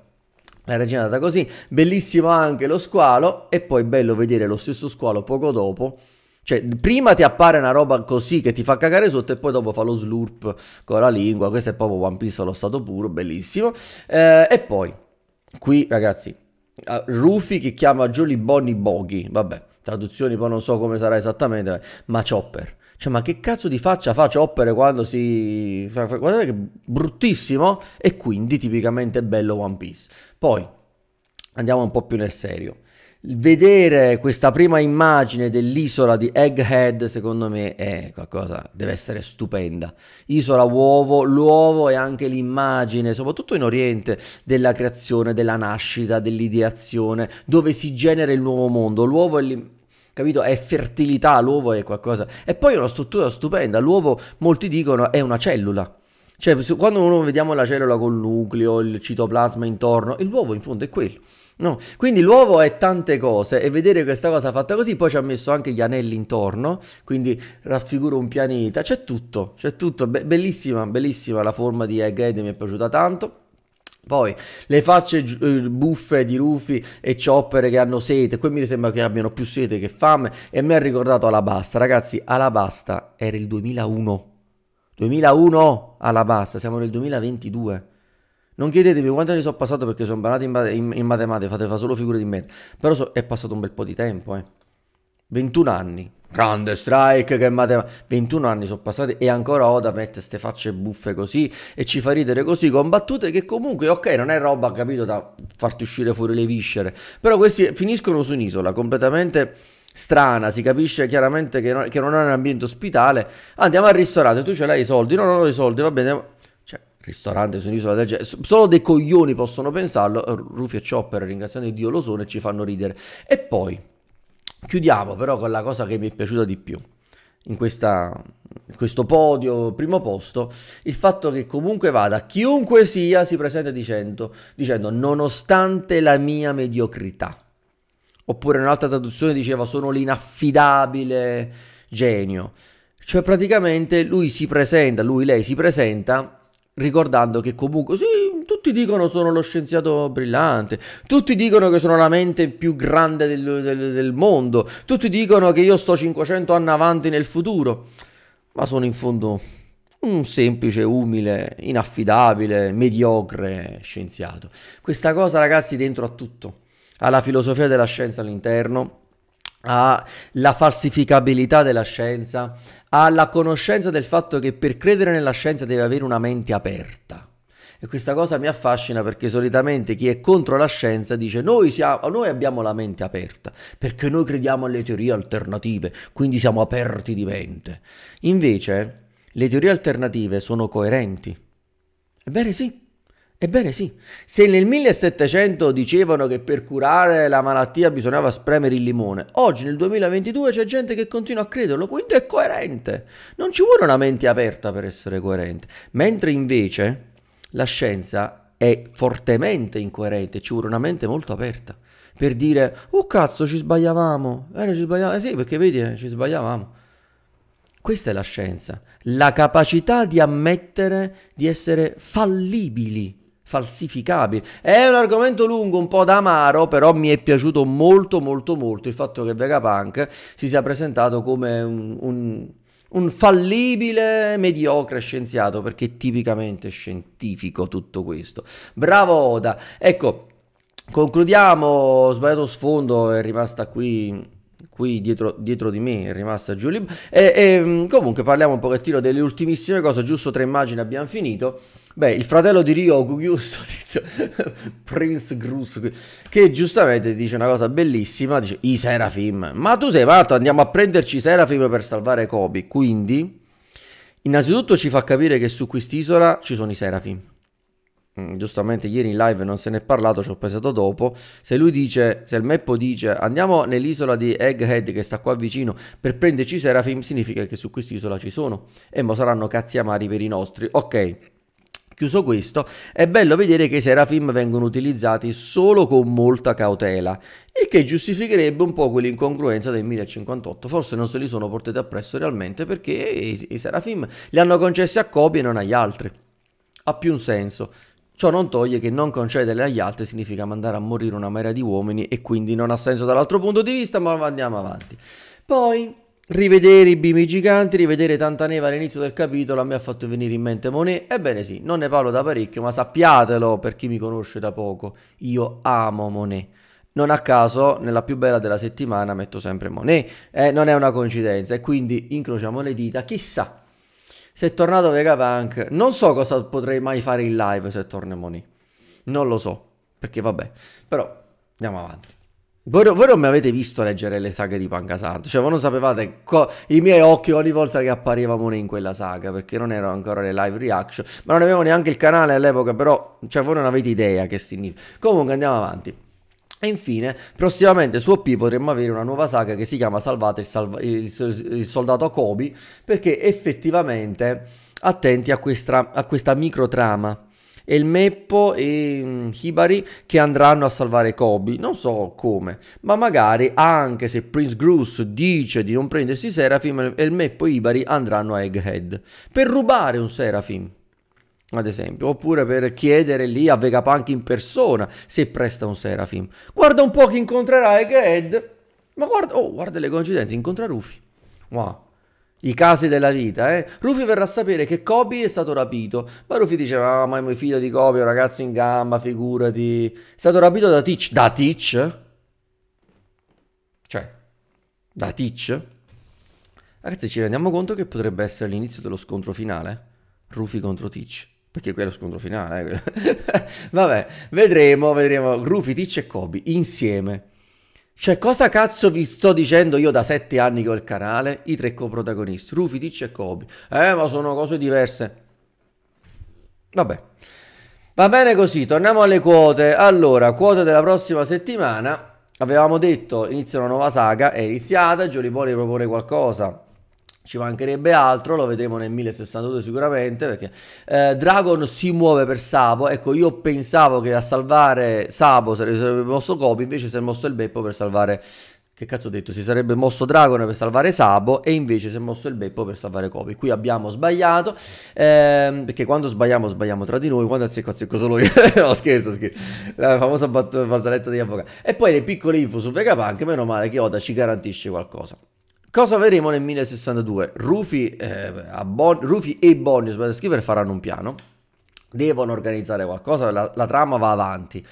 La regina è andata così, bellissimo anche lo squalo e poi bello vedere lo stesso squalo poco dopo. Cioè, prima ti appare una roba così che ti fa cagare sotto e poi dopo fa lo slurp con la lingua. Questo è proprio One Piece allo stato puro, bellissimo. Eh, e poi, qui ragazzi, Rufy che chiama Jolly Bonnie Boggy, vabbè, traduzioni poi non so come sarà esattamente, ma Chopper. Cioè, ma che cazzo di faccia fa Chopper quando si... Guardate che bruttissimo. E quindi tipicamente bello One Piece. Poi, andiamo un po' più nel serio. Vedere questa prima immagine dell'isola di Egghead, secondo me, è qualcosa, deve essere stupenda. Isola uovo, l'uovo è anche l'immagine, soprattutto in Oriente, della creazione, della nascita, dell'ideazione, dove si genera il nuovo mondo. L'uovo è l'immagine capito? È fertilità, l'uovo è qualcosa. E poi è una struttura stupenda, l'uovo, molti dicono, è una cellula. Cioè, quando uno vediamo la cellula col nucleo, il citoplasma intorno, l'uovo in fondo è quello. No. Quindi l'uovo è tante cose e vedere questa cosa fatta così, poi ci ha messo anche gli anelli intorno, quindi raffigura un pianeta, c'è tutto, c'è tutto, Be- bellissima, bellissima la forma di Egg Ed, mi è piaciuta tanto. Poi le facce eh, buffe di Rufy e Chopper che hanno sete, qui mi sembra che abbiano più sete che fame e mi ha ricordato Alabasta, ragazzi Alabasta era il 2001, 2001 Alabasta, siamo nel 2022. Non chiedetemi quanti anni sono passato perché sono banato in, in, in, matematica, fate fa solo figure di merda, però so, è passato un bel po' di tempo, eh. 21 anni, Grande Strike che matematica. 21 anni sono passati e ancora Oda mette queste facce buffe così e ci fa ridere così con battute che comunque ok non è roba capito da farti uscire fuori le viscere però questi finiscono su un'isola completamente strana, si capisce chiaramente che, non è un ambiente ospitale andiamo al ristorante, tu ce l'hai i soldi? no non ho i soldi, va bene andiamo cioè, ristorante su un'isola del genere, solo dei coglioni possono pensarlo, Rufy e Chopper ringraziando Dio lo sono e ci fanno ridere. E poi Chiudiamo però con la cosa che mi è piaciuta di più in, questa, questo podio, primo posto, il fatto che comunque vada, chiunque sia, si presenta dicendo, dicendo nonostante la mia mediocrità. Oppure un'altra traduzione diceva sono l'inaffidabile genio. Cioè praticamente lui si presenta, lui, lei si presenta ricordando che comunque sì, tutti dicono sono lo scienziato brillante, tutti dicono che sono la mente più grande del, del, del mondo, tutti dicono che io sto 500 anni avanti nel futuro, ma sono in fondo un semplice, umile, inaffidabile, mediocre scienziato. Questa cosa ragazzi dentro a tutto, alla filosofia della scienza all'interno, alla falsificabilità della scienza, ha la conoscenza del fatto che per credere nella scienza deve avere una mente aperta. E questa cosa mi affascina perché solitamente chi è contro la scienza dice noi, siamo, noi, abbiamo la mente aperta perché noi crediamo alle teorie alternative, quindi siamo aperti di mente. Invece le teorie alternative sono coerenti. Ebbene sì, Ebbene sì, se nel 1700 dicevano che per curare la malattia bisognava spremere il limone, oggi nel 2022 c'è gente che continua a crederlo, quindi è coerente. Non ci vuole una mente aperta per essere coerente, mentre invece la scienza è fortemente incoerente, ci vuole una mente molto aperta per dire, oh cazzo ci sbagliavamo, eh, ci sbagliavamo. eh sì perché vedi eh, ci sbagliavamo. Questa è la scienza, la capacità di ammettere di essere fallibili falsificabili. È un argomento lungo, un po' da amaro, però mi è piaciuto molto molto molto il fatto che Vegapunk si sia presentato come un, un, un fallibile, mediocre scienziato, perché è tipicamente scientifico tutto questo. Bravo Oda! Ecco, concludiamo, ho sbagliato sfondo, è rimasta qui qui dietro, dietro, di me è rimasta Giulia. E, e ehm, comunque parliamo un pochettino delle ultimissime cose, giusto tre immagini abbiamo finito. Beh, il fratello di Ryoku, giusto, tizio, Prince Grus, che giustamente dice una cosa bellissima, dice i Seraphim, Ma tu sei matto, andiamo a prenderci i Seraphim per salvare Kobe. Quindi, innanzitutto ci fa capire che su quest'isola ci sono i Seraphim, mm, giustamente ieri in live non se ne è parlato, ci ho pensato dopo. Se lui dice, se il Meppo dice andiamo nell'isola di Egghead che sta qua vicino per prenderci i Seraphim, significa che su quest'isola ci sono. E mo saranno cazzi amari per i nostri. Ok. Chiuso questo, è bello vedere che i Serafim vengono utilizzati solo con molta cautela, il che giustificherebbe un po' quell'incongruenza del 1058. Forse non se li sono portati appresso realmente perché i, i Serafim li hanno concessi a copie e non agli altri. Ha più un senso. Ciò non toglie che non concederle agli altri significa mandare a morire una marea di uomini e quindi non ha senso dall'altro punto di vista, ma andiamo avanti. Poi rivedere i bimbi giganti, rivedere tanta neve all'inizio del capitolo a me ha fatto venire in mente Monet. Ebbene sì, non ne parlo da parecchio, ma sappiatelo per chi mi conosce da poco, io amo Monet. Non a caso, nella più bella della settimana metto sempre Monet, eh, non è una coincidenza e quindi incrociamo le dita, chissà se è tornato Vegapunk, non so cosa potrei mai fare in live se torna Monet, non lo so, perché vabbè, però andiamo avanti. Voi, voi, non mi avete visto leggere le saghe di Pancasardo, cioè voi non sapevate co- i miei occhi ogni volta che appariva Mone in quella saga, perché non ero ancora le live reaction, ma non avevo neanche il canale all'epoca, però cioè, voi non avete idea che significa. Comunque andiamo avanti. E infine, prossimamente su OP potremmo avere una nuova saga che si chiama Salvate il, salva- il, il soldato Kobe, perché effettivamente attenti a questa, a questa microtrama e il Meppo e mm, Hibari che andranno a salvare Kobe, non so come, ma magari anche se Prince Grus dice di non prendersi Seraphim, il Meppo e Hibari andranno a Egghead per rubare un Seraphim ad esempio, oppure per chiedere lì a Vegapunk in persona se presta un Seraphim. Guarda un po' chi incontrerà Egghead, ma guarda, oh, guarda le coincidenze, incontra Rufy. Wow i casi della vita, eh? Rufy verrà a sapere che Kobe è stato rapito, ma Rufy dice, ah, ma mi fido di Kobe, è un ragazzo in gamba, figurati, è stato rapito da Teach, da Teach? Cioè, da Teach? Ragazzi, ci rendiamo conto che potrebbe essere l'inizio dello scontro finale, Rufy contro Teach. Perché quello è lo scontro finale. Eh? Vabbè, vedremo, vedremo. Rufy, Teach e Kobe insieme. Cioè, cosa cazzo vi sto dicendo io da sette anni che ho il canale? I tre coprotagonisti, Rufy, Tic e Kobe. Eh, ma sono cose diverse. Vabbè. Va bene così, torniamo alle quote. Allora, quote della prossima settimana. Avevamo detto, inizia una nuova saga, è iniziata, Giulio Gioliboni propone qualcosa ci mancherebbe altro, lo vedremo nel 1062 sicuramente perché eh, Dragon si muove per Sabo, ecco io pensavo che a salvare Sabo sarebbe mosso Kobe, invece si è mosso il Beppo per salvare, che cazzo ho detto, si sarebbe mosso Dragon per salvare Sabo e invece si è mosso il Beppo per salvare Kobe, qui abbiamo sbagliato, ehm, perché quando sbagliamo sbagliamo tra di noi, quando azzecco azzecco solo io, no scherzo, scherzo, la famosa bat- barzelletta degli avvocati, e poi le piccole info su Vegapunk, meno male che Oda ci garantisce qualcosa. Cosa vedremo nel 1062? Rufy, eh, bon Rufy e Bonnius Battleskiver faranno un piano, devono organizzare qualcosa, la, la trama va avanti.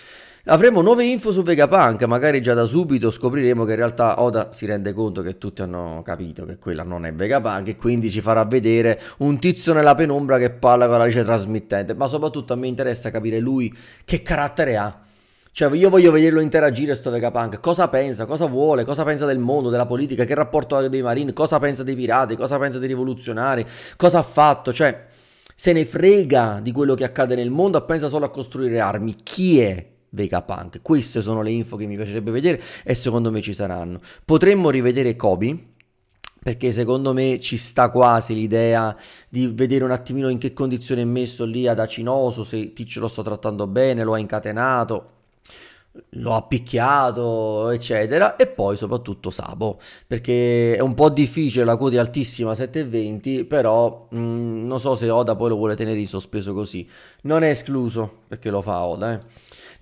Avremo nuove info su Vegapunk, magari già da subito scopriremo che in realtà Oda si rende conto che tutti hanno capito che quella non è Vegapunk e quindi ci farà vedere un tizio nella penombra che parla con la luce trasmittente, ma soprattutto a me interessa capire lui che carattere ha cioè, io voglio vederlo interagire sto Vegapunk. Cosa pensa? Cosa vuole? Cosa pensa del mondo, della politica? Che rapporto ha dei Marine? Cosa pensa dei pirati? Cosa pensa dei rivoluzionari? Cosa ha fatto? Cioè, se ne frega di quello che accade nel mondo, pensa solo a costruire armi. Chi è? Vegapunk. Queste sono le info che mi piacerebbe vedere e secondo me ci saranno. Potremmo rivedere Kobe perché secondo me ci sta quasi l'idea di vedere un attimino in che condizione è messo lì ad Acinoso, se Ticcio lo sta trattando bene, lo ha incatenato lo ha picchiato, eccetera, e poi soprattutto Sabo, perché è un po' difficile la quota è altissima 7,20, però mh, mm, non so se Oda poi lo vuole tenere in sospeso così. Non è escluso, perché lo fa Oda, eh.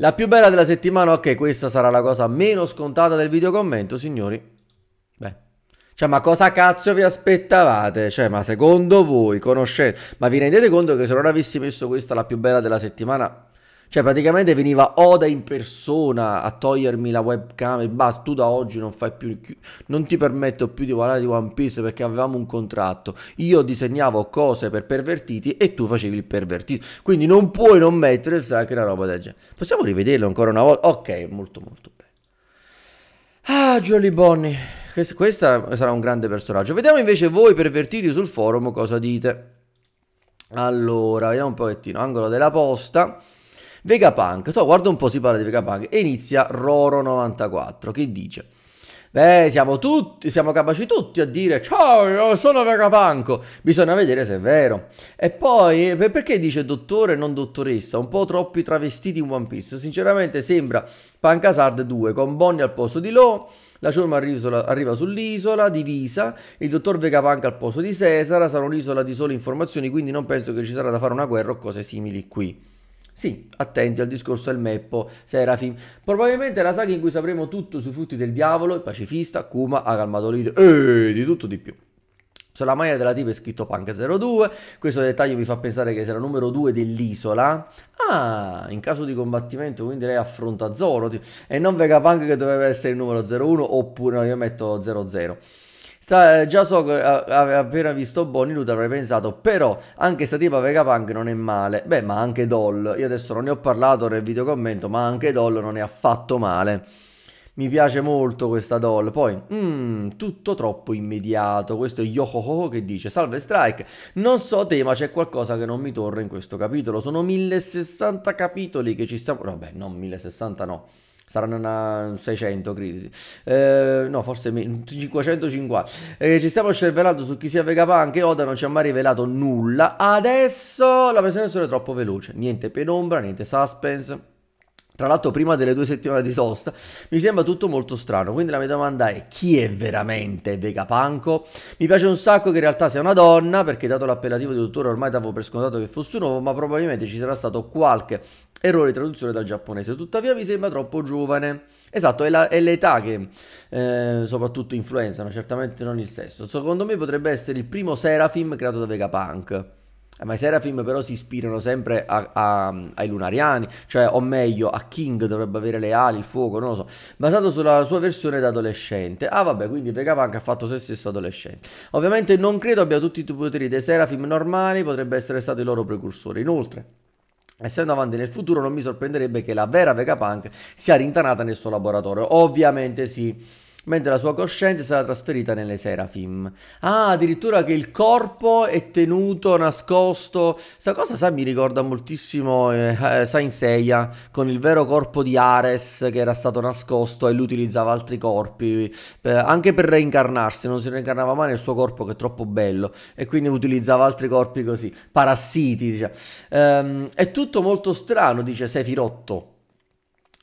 La più bella della settimana, ok, questa sarà la cosa meno scontata del video commento, signori. Beh, cioè, ma cosa cazzo vi aspettavate? Cioè, ma secondo voi conoscete, ma vi rendete conto che se non avessi messo questa la più bella della settimana, cioè, praticamente veniva Oda in persona a togliermi la webcam e basta, tu da oggi non fai più, non ti permetto più di parlare di One Piece perché avevamo un contratto. Io disegnavo cose per pervertiti e tu facevi il pervertito. Quindi non puoi non mettere il sacro una roba del genere. Possiamo rivederlo ancora una volta? Ok, molto molto bene. Ah, Jolly Bonnie, questa sarà un grande personaggio. Vediamo invece voi pervertiti sul forum cosa dite. Allora, vediamo un pochettino. Angolo della posta. Vegapunk, so, guarda un po', si parla di Vegapunk e inizia Roro94 che dice... Beh, siamo tutti, siamo capaci tutti a dire ciao, io sono Vegapunk, Bisogna vedere se è vero. E poi, perché dice dottore e non dottoressa? Un po' troppi travestiti in One Piece. Sinceramente sembra Pancasard 2 con Bonnie al posto di Lo. La ciurma arriva sull'isola, divisa, il dottor Vegapunk al posto di Cesara, sarà un'isola di sole informazioni, quindi non penso che ci sarà da fare una guerra o cose simili qui. Sì, attenti al discorso del Meppo, Serafim. Probabilmente la saga in cui sapremo tutto sui frutti del diavolo, il pacifista, Kuma, ha calmato l'idea e di tutto di più. Sulla maglia della tipa è scritto Punk 02, questo dettaglio mi fa pensare che sarà numero 2 dell'isola. Ah, in caso di combattimento quindi lei affronta Zoro e non Vegapunk che doveva essere il numero 01 oppure no, io metto 00. Sa, eh, già so che eh, aveva appena visto Bonnie Lute avrei pensato però anche sta tipa Vegapunk non è male beh ma anche Doll io adesso non ne ho parlato nel video commento ma anche Doll non è affatto male mi piace molto questa doll. Poi, mm, tutto troppo immediato. Questo è Yohoho che dice: Salve Strike, non so te, ma c'è qualcosa che non mi torna in questo capitolo. Sono 1060 capitoli che ci stiamo. Vabbè, non 1060 no saranno una 600 critici eh, no forse 550 eh, ci stiamo cervellando su chi sia Vegapunk e Oda non ci ha mai rivelato nulla adesso la presentazione è troppo veloce niente penombra niente suspense tra l'altro prima delle due settimane di sosta, mi sembra tutto molto strano, quindi la mia domanda è chi è veramente Vegapanco? Mi piace un sacco che in realtà sia una donna, perché dato l'appellativo di dottore ormai davo per scontato che fosse un uomo, ma probabilmente ci sarà stato qualche Errore di traduzione dal giapponese, tuttavia mi sembra troppo giovane. Esatto, è, la, è l'età che eh, soprattutto influenzano, certamente non il sesso. Secondo me potrebbe essere il primo Serafim creato da Vegapunk. Eh, ma i Serafim però si ispirano sempre a, a, ai Lunariani, cioè o meglio a King dovrebbe avere le ali, il fuoco, non lo so, basato sulla sua versione da adolescente. Ah vabbè, quindi Vegapunk ha fatto se stesso adolescente. Ovviamente non credo abbia tutti i poteri dei Serafim normali, potrebbe essere stato il loro precursore. Inoltre... Essendo avanti nel futuro non mi sorprenderebbe che la vera Vegapunk sia rintanata nel suo laboratorio. Ovviamente sì mentre la sua coscienza è stata trasferita nelle Serafim. Ah, addirittura che il corpo è tenuto nascosto. Sta cosa, sa, mi ricorda moltissimo eh, eh Saint Seiya, con il vero corpo di Ares che era stato nascosto e lui utilizzava altri corpi, eh, anche per reincarnarsi, non si reincarnava mai nel suo corpo che è troppo bello, e quindi utilizzava altri corpi così, parassiti, diciamo. Ehm, è tutto molto strano, dice Sefirotto.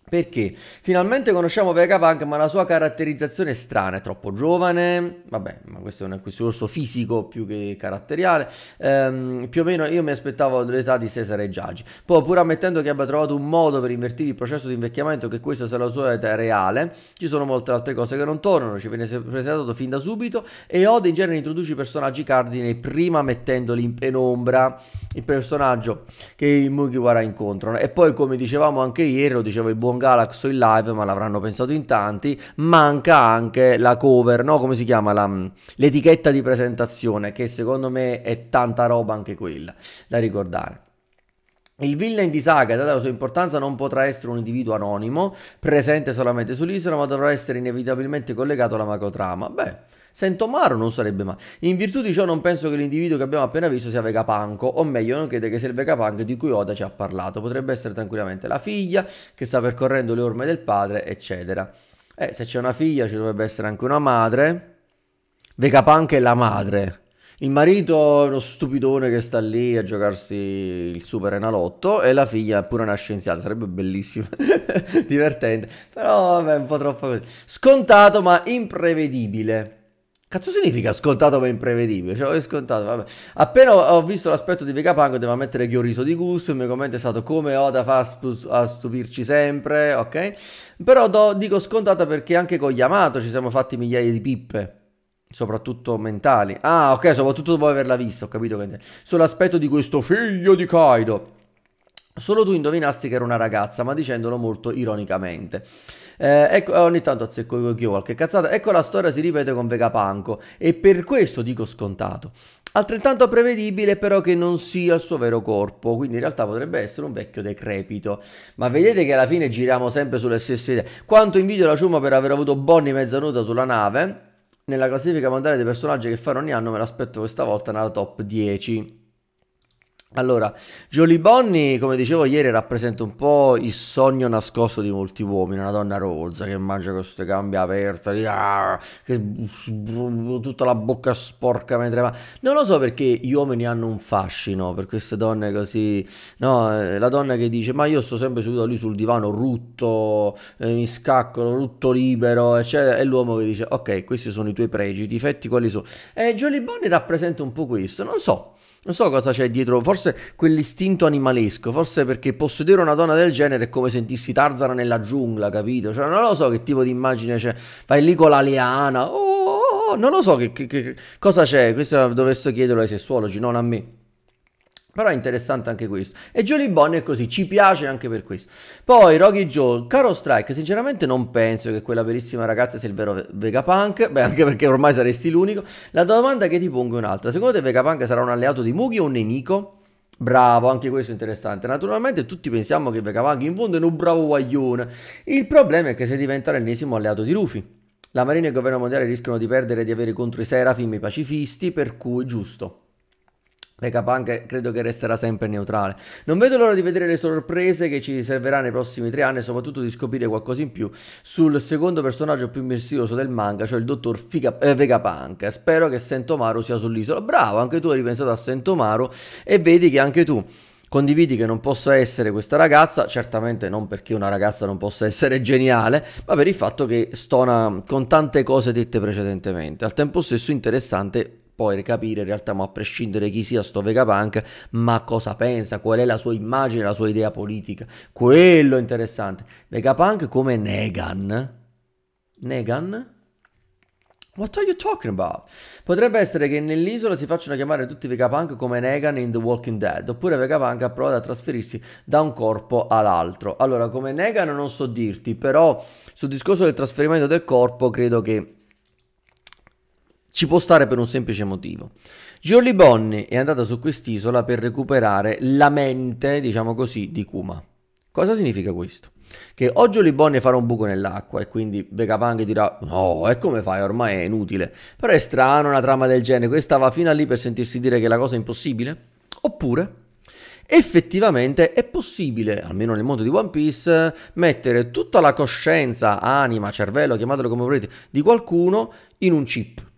Perché finalmente conosciamo Vegapunk, ma la sua caratterizzazione è strana, è troppo giovane, vabbè, ma questo è un discorso fisico più che caratteriale. Ehm, più o meno io mi aspettavo l'età di Cesare Giagi. Poi, pur ammettendo che abbia trovato un modo per invertire il processo di invecchiamento, che questa sia la sua età reale, ci sono molte altre cose che non tornano, ci viene presentato fin da subito e Oda in genere introduce i personaggi cardine prima mettendoli in penombra, il personaggio che i Mugiwara incontrano. E poi, come dicevamo anche ieri, lo dicevo il buon con Galaxo in live, ma l'avranno pensato in tanti, manca anche la cover, no? Come si chiama? Mm, l'etichetta di presentazione, che secondo me è tanta roba anche quella da ricordare. Il villain di Saga, data la sua importanza, non potrà essere un individuo anonimo, presente solamente sull'isola, ma dovrà essere inevitabilmente collegato alla macotrama. Beh, Sento Maro non sarebbe male. In virtù di ciò non penso che l'individuo che abbiamo appena visto sia Vegapunk, o meglio non crede che sia il Vegapunk di cui Oda ci ha parlato. Potrebbe essere tranquillamente la figlia che sta percorrendo le orme del padre, eccetera. Eh, se c'è una figlia ci dovrebbe essere anche una madre. Vegapunk è la madre. Il marito è uno stupidone che sta lì a giocarsi il super enalotto e la figlia è pure una scienziata, sarebbe bellissima, divertente, però vabbè, un po' troppo così. Scontato ma imprevedibile. Cazzo significa scontato ma imprevedibile? Cioè, scontato, vabbè. Appena ho visto l'aspetto di Vegapunk, devo ammettere che ho riso di gusto. Il mio commento è stato come Oda fa a stupirci sempre, ok? Però do, dico scontata perché anche con Yamato ci siamo fatti migliaia di pippe soprattutto mentali. Ah, ok, soprattutto dopo averla vista, ho capito che sull'aspetto di questo figlio di Kaido. Solo tu indovinasti che era una ragazza, ma dicendolo molto ironicamente. Eh, ecco, eh, ogni tanto azzecco io qualche cazzata. Ecco la storia si ripete con Vegapanco e per questo dico scontato. Altrettanto prevedibile però che non sia il suo vero corpo, quindi in realtà potrebbe essere un vecchio decrepito. Ma vedete che alla fine giriamo sempre sulle stesse idee. Quanto invidio la ciuma per aver avuto Bonnie mezzanuta sulla nave, nella classifica mondiale dei personaggi che fanno ogni anno me l'aspetto questa volta nella top 10. Allora, Jolie Bonnie, come dicevo ieri, rappresenta un po' il sogno nascosto di molti uomini, una donna rozza che mangia con queste gambe aperte, lì, ah, che, tutta la bocca sporca mentre va. Non lo so perché gli uomini hanno un fascino per queste donne così, no, eh, la donna che dice ma io sto sempre seduto lì sul divano rutto, eh, mi scaccolo, rutto libero, eccetera, e l'uomo che dice ok, questi sono i tuoi pregi, i difetti quali sono. E Jolie Bonnie rappresenta un po' questo, non so. Non so cosa c'è dietro, forse quell'istinto animalesco, forse perché possedere una donna del genere è come sentirsi Tarzana nella giungla, capito? Cioè, non lo so che tipo di immagine c'è, vai lì con la liana, oh, oh, oh, non lo so che, che, che cosa c'è, questo dovresti chiederlo ai sessuologi, non a me. Però è interessante anche questo. E Jolly Bon è così, ci piace anche per questo. Poi Rocky Joe, caro Strike, sinceramente non penso che quella bellissima ragazza sia il vero Vegapunk, beh anche perché ormai saresti l'unico. La domanda che ti pongo è un'altra, secondo te Vegapunk sarà un alleato di Mugi o un nemico? Bravo, anche questo è interessante. Naturalmente tutti pensiamo che Vegapunk in fondo è un bravo guaglione. Il problema è che se diventa l'ennesimo alleato di Rufy. La Marina e il governo mondiale rischiano di perdere e di avere contro i Serafim i pacifisti, per cui giusto. Vegapunk credo che resterà sempre neutrale. Non vedo l'ora di vedere le sorprese che ci riserverà nei prossimi tre anni soprattutto di scoprire qualcosa in più sul secondo personaggio più misterioso del manga, cioè il dottor Figa, eh, Vegapunk. Spero che Sentomaru sia sull'isola. Bravo, anche tu hai ripensato a Sentomaru e vedi che anche tu condividi che non possa essere questa ragazza, certamente non perché una ragazza non possa essere geniale, ma per il fatto che stona con tante cose dette precedentemente. Al tempo stesso interessante poi capire in realtà, ma a prescindere chi sia sto Vegapunk, ma cosa pensa, qual è la sua immagine, la sua idea politica. Quello interessante. Vegapunk come Negan. Negan? What are you talking about? Potrebbe essere che nell'isola si facciano chiamare tutti Vegapunk come Negan in The Walking Dead, oppure Vegapunk ha provato a trasferirsi da un corpo all'altro. Allora, come Negan non so dirti, però sul discorso del trasferimento del corpo credo che ci può stare per un semplice motivo. Jolly Bonnie è andata su quest'isola per recuperare la mente, diciamo così, di Kuma. Cosa significa questo? Che o Jolly Bonnie farà un buco nell'acqua e quindi Vegapunk dirà no, e come fai, ormai è inutile. Però è strano una trama del genere, questa va fino a lì per sentirsi dire che la cosa è impossibile? Oppure effettivamente è possibile, almeno nel mondo di One Piece, mettere tutta la coscienza, anima, cervello, chiamatelo come volete, di qualcuno in un chip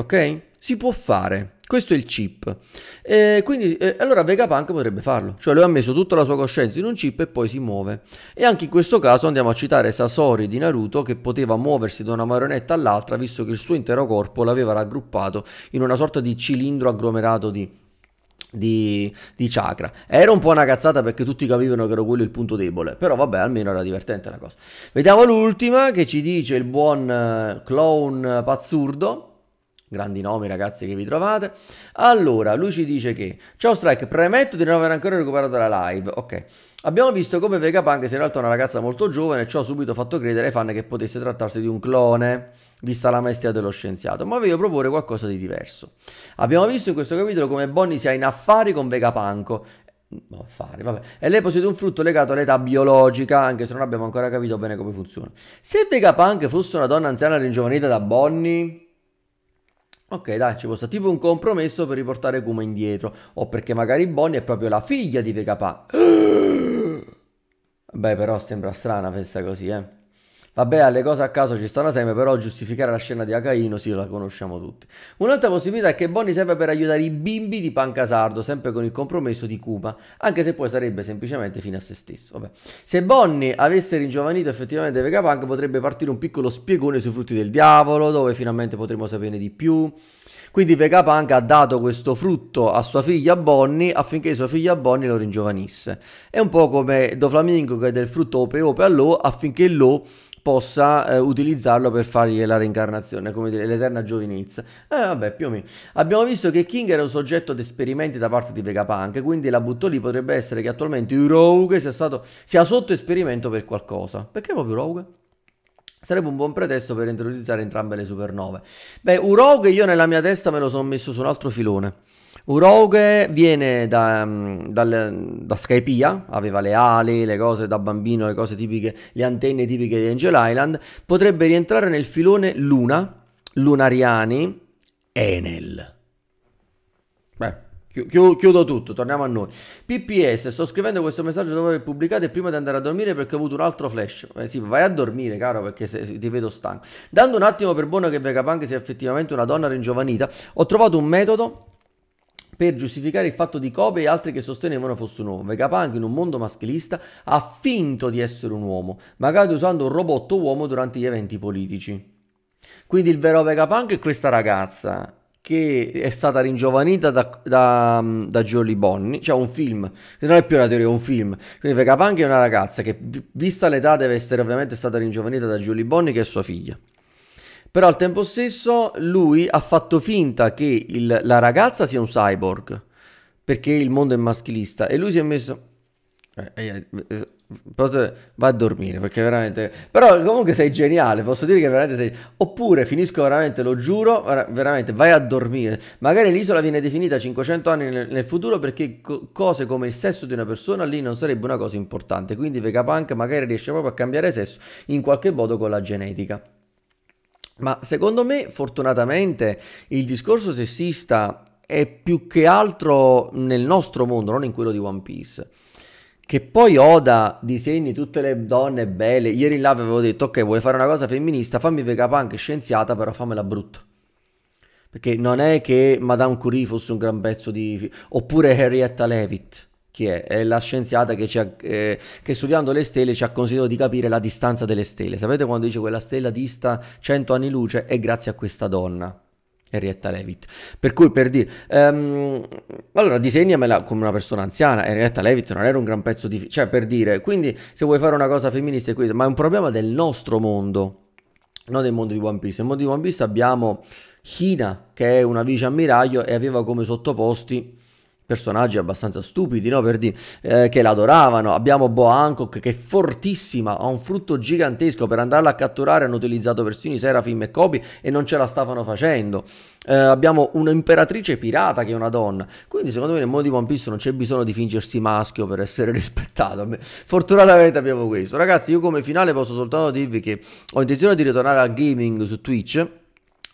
ok? Si può fare, questo è il chip. E eh, quindi eh, allora Vegapunk potrebbe farlo, cioè lui ha messo tutta la sua coscienza in un chip e poi si muove. E anche in questo caso andiamo a citare Sasori di Naruto che poteva muoversi da una marionetta all'altra visto che il suo intero corpo l'aveva raggruppato in una sorta di cilindro agglomerato di di, di, chakra. Era un po' una cazzata perché tutti capivano che era quello il punto debole, però vabbè, almeno era divertente la cosa. Vediamo l'ultima che ci dice il buon eh, clown pazzurdo grandi nomi ragazzi che vi trovate. Allora, lui ci dice che Ciao Strike, premetto di non aver ancora recuperato la live. Ok. Abbiamo visto come Vegapunk sia in realtà una ragazza molto giovane e ciò ha subito fatto credere ai fan che potesse trattarsi di un clone, vista la maestria dello scienziato, ma voglio proporre qualcosa di diverso. Abbiamo visto in questo capitolo come Bonnie sia in affari con Vegapunk No, vabbè. E lei possiede un frutto legato all'età biologica, anche se non abbiamo ancora capito bene come funziona. Se Vegapunk fosse una donna anziana ringiovanita da Bonnie, Ok, dai, ci può stare tipo un compromesso per riportare Kuma indietro. O perché magari Bonnie è proprio la figlia di Vegapunk. Beh, però sembra strana questa così, eh. Vabbè, alle cose a caso ci stanno sempre, però giustificare la scena di Acaino sì, la conosciamo tutti. Un'altra possibilità è che Bonnie serve per aiutare i bimbi di Pancasardo, sempre con il compromesso di Kuma, anche se poi sarebbe semplicemente fine a se stesso. Vabbè. Se Bonnie avesse ringiovanito effettivamente Vegapunk, potrebbe partire un piccolo spiegone sui frutti del diavolo, dove finalmente potremo saperne di più. Quindi Vegapunk ha dato questo frutto a sua figlia Bonnie affinché sua figlia Bonnie lo ringiovanisse. È un po' come Doflamingo che del frutto Ope Ope a Lo affinché Lo possa eh, utilizzarlo per fargli la reincarnazione, come dire, l'eterna giovinezza. Eh, vabbè, più o meno. Abbiamo visto che King era un soggetto di esperimenti da parte di Vegapunk, quindi la butto lì, potrebbe essere che attualmente Rogue sia, stato, sia sotto esperimento per qualcosa. Perché proprio Rogue? Sarebbe un buon pretesto per introduzione entrambe le supernove. Beh, Uroge io nella mia testa me lo sono messo su un altro filone. Urauge viene da, mm, da, da Skypia, aveva le ali, le cose da bambino, le cose tipiche, le antenne tipiche di Angel Island, potrebbe rientrare nel filone Luna, Lunariani, Enel. Beh, chiudo tutto, torniamo a noi. PPS, sto scrivendo questo messaggio dopo aver pubblicato e prima di andare a dormire perché ho avuto un altro flash. Eh sì, vai a dormire, caro, perché se, se, ti vedo stanco. Dando un attimo per buono che Vegapunk sia effettivamente una donna ringiovanita, ho trovato un metodo per giustificare il fatto di Kobe e altri che sostenevano fosse un uomo. Vegapunk in un mondo maschilista ha finto di essere un uomo, magari usando un robot uomo durante gli eventi politici. Quindi il vero Vegapunk è questa ragazza che è stata ringiovanita da, da, da Jolie Bonnie, cioè un film, non è più una teoria, è un film. Quindi Vegapunk è una ragazza che, vista l'età, deve essere ovviamente stata ringiovanita da Jolie Bonnie, che è sua figlia. Però al tempo stesso lui ha fatto finta che il, la ragazza sia un cyborg, perché il mondo è maschilista, e lui si è messo... Eh, eh, eh, va a dormire perché veramente però comunque sei geniale posso dire che veramente sei oppure finisco veramente lo giuro veramente vai a dormire magari l'isola viene definita 500 anni nel, nel futuro perché co cose come il sesso di una persona lì non sarebbe una cosa importante quindi Vegapunk magari riesce proprio a cambiare sesso in qualche modo con la genetica ma secondo me, fortunatamente, il discorso sessista è più che altro nel nostro mondo, non in quello di One Piece. Che poi Oda disegni tutte le donne belle. Ieri là avevo detto: Ok, vuoi fare una cosa femminista? Fammi vegapunk scienziata, però fammela brutta. Perché non è che Madame Curie fosse un gran pezzo di. oppure Henrietta Levitt chi è? È la scienziata che, ha, eh, che, studiando le stelle ci ha consigliato di capire la distanza delle stelle. Sapete quando dice quella stella dista 100 anni luce? È grazie a questa donna. Henrietta Levitt. Per cui per dire, um, allora disegnamela come una persona anziana, Henrietta Levitt non era un gran pezzo di... cioè per dire, quindi se vuoi fare una cosa femminista è questo, ma è un problema del nostro mondo, non del mondo di One Piece. Nel mondo di One Piece abbiamo Hina, che è una vice ammiraglio e aveva come sottoposti personaggi abbastanza stupidi, no? Per dire eh, che l'adoravano. Abbiamo Boa Hancock che è fortissima, ha un frutto gigantesco. Per andarla a catturare hanno utilizzato persino i Serafim e Kobe e non ce la stavano facendo. Eh, abbiamo un'imperatrice pirata che è una donna. Quindi, secondo me, nel modo di One Piece non c'è bisogno di fingersi maschio per essere rispettato. Fortunatamente abbiamo questo. Ragazzi, io come finale posso soltanto dirvi che ho intenzione di ritornare al gaming su Twitch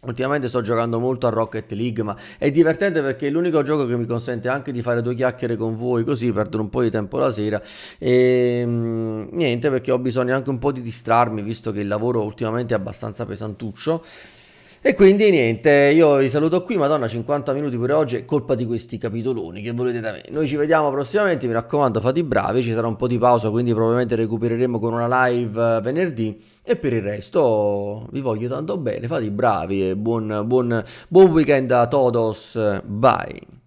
Ultimamente sto giocando molto a Rocket League, ma è divertente perché è l'unico gioco che mi consente anche di fare due chiacchiere con voi, così perdono un po' di tempo la sera. E ehm, niente, perché ho bisogno anche un po' di distrarmi, visto che il lavoro ultimamente è abbastanza pesantuccio. E quindi niente, io vi saluto qui, madonna 50 minuti pure oggi, è colpa di questi capitoloni che volete da me. Noi ci vediamo prossimamente, mi raccomando fate i bravi, ci sarà un po' di pausa, quindi probabilmente recupereremo con una live eh, venerdì e per il resto vi voglio tanto bene, fate i bravi e buon, buon, buon weekend a todos, bye.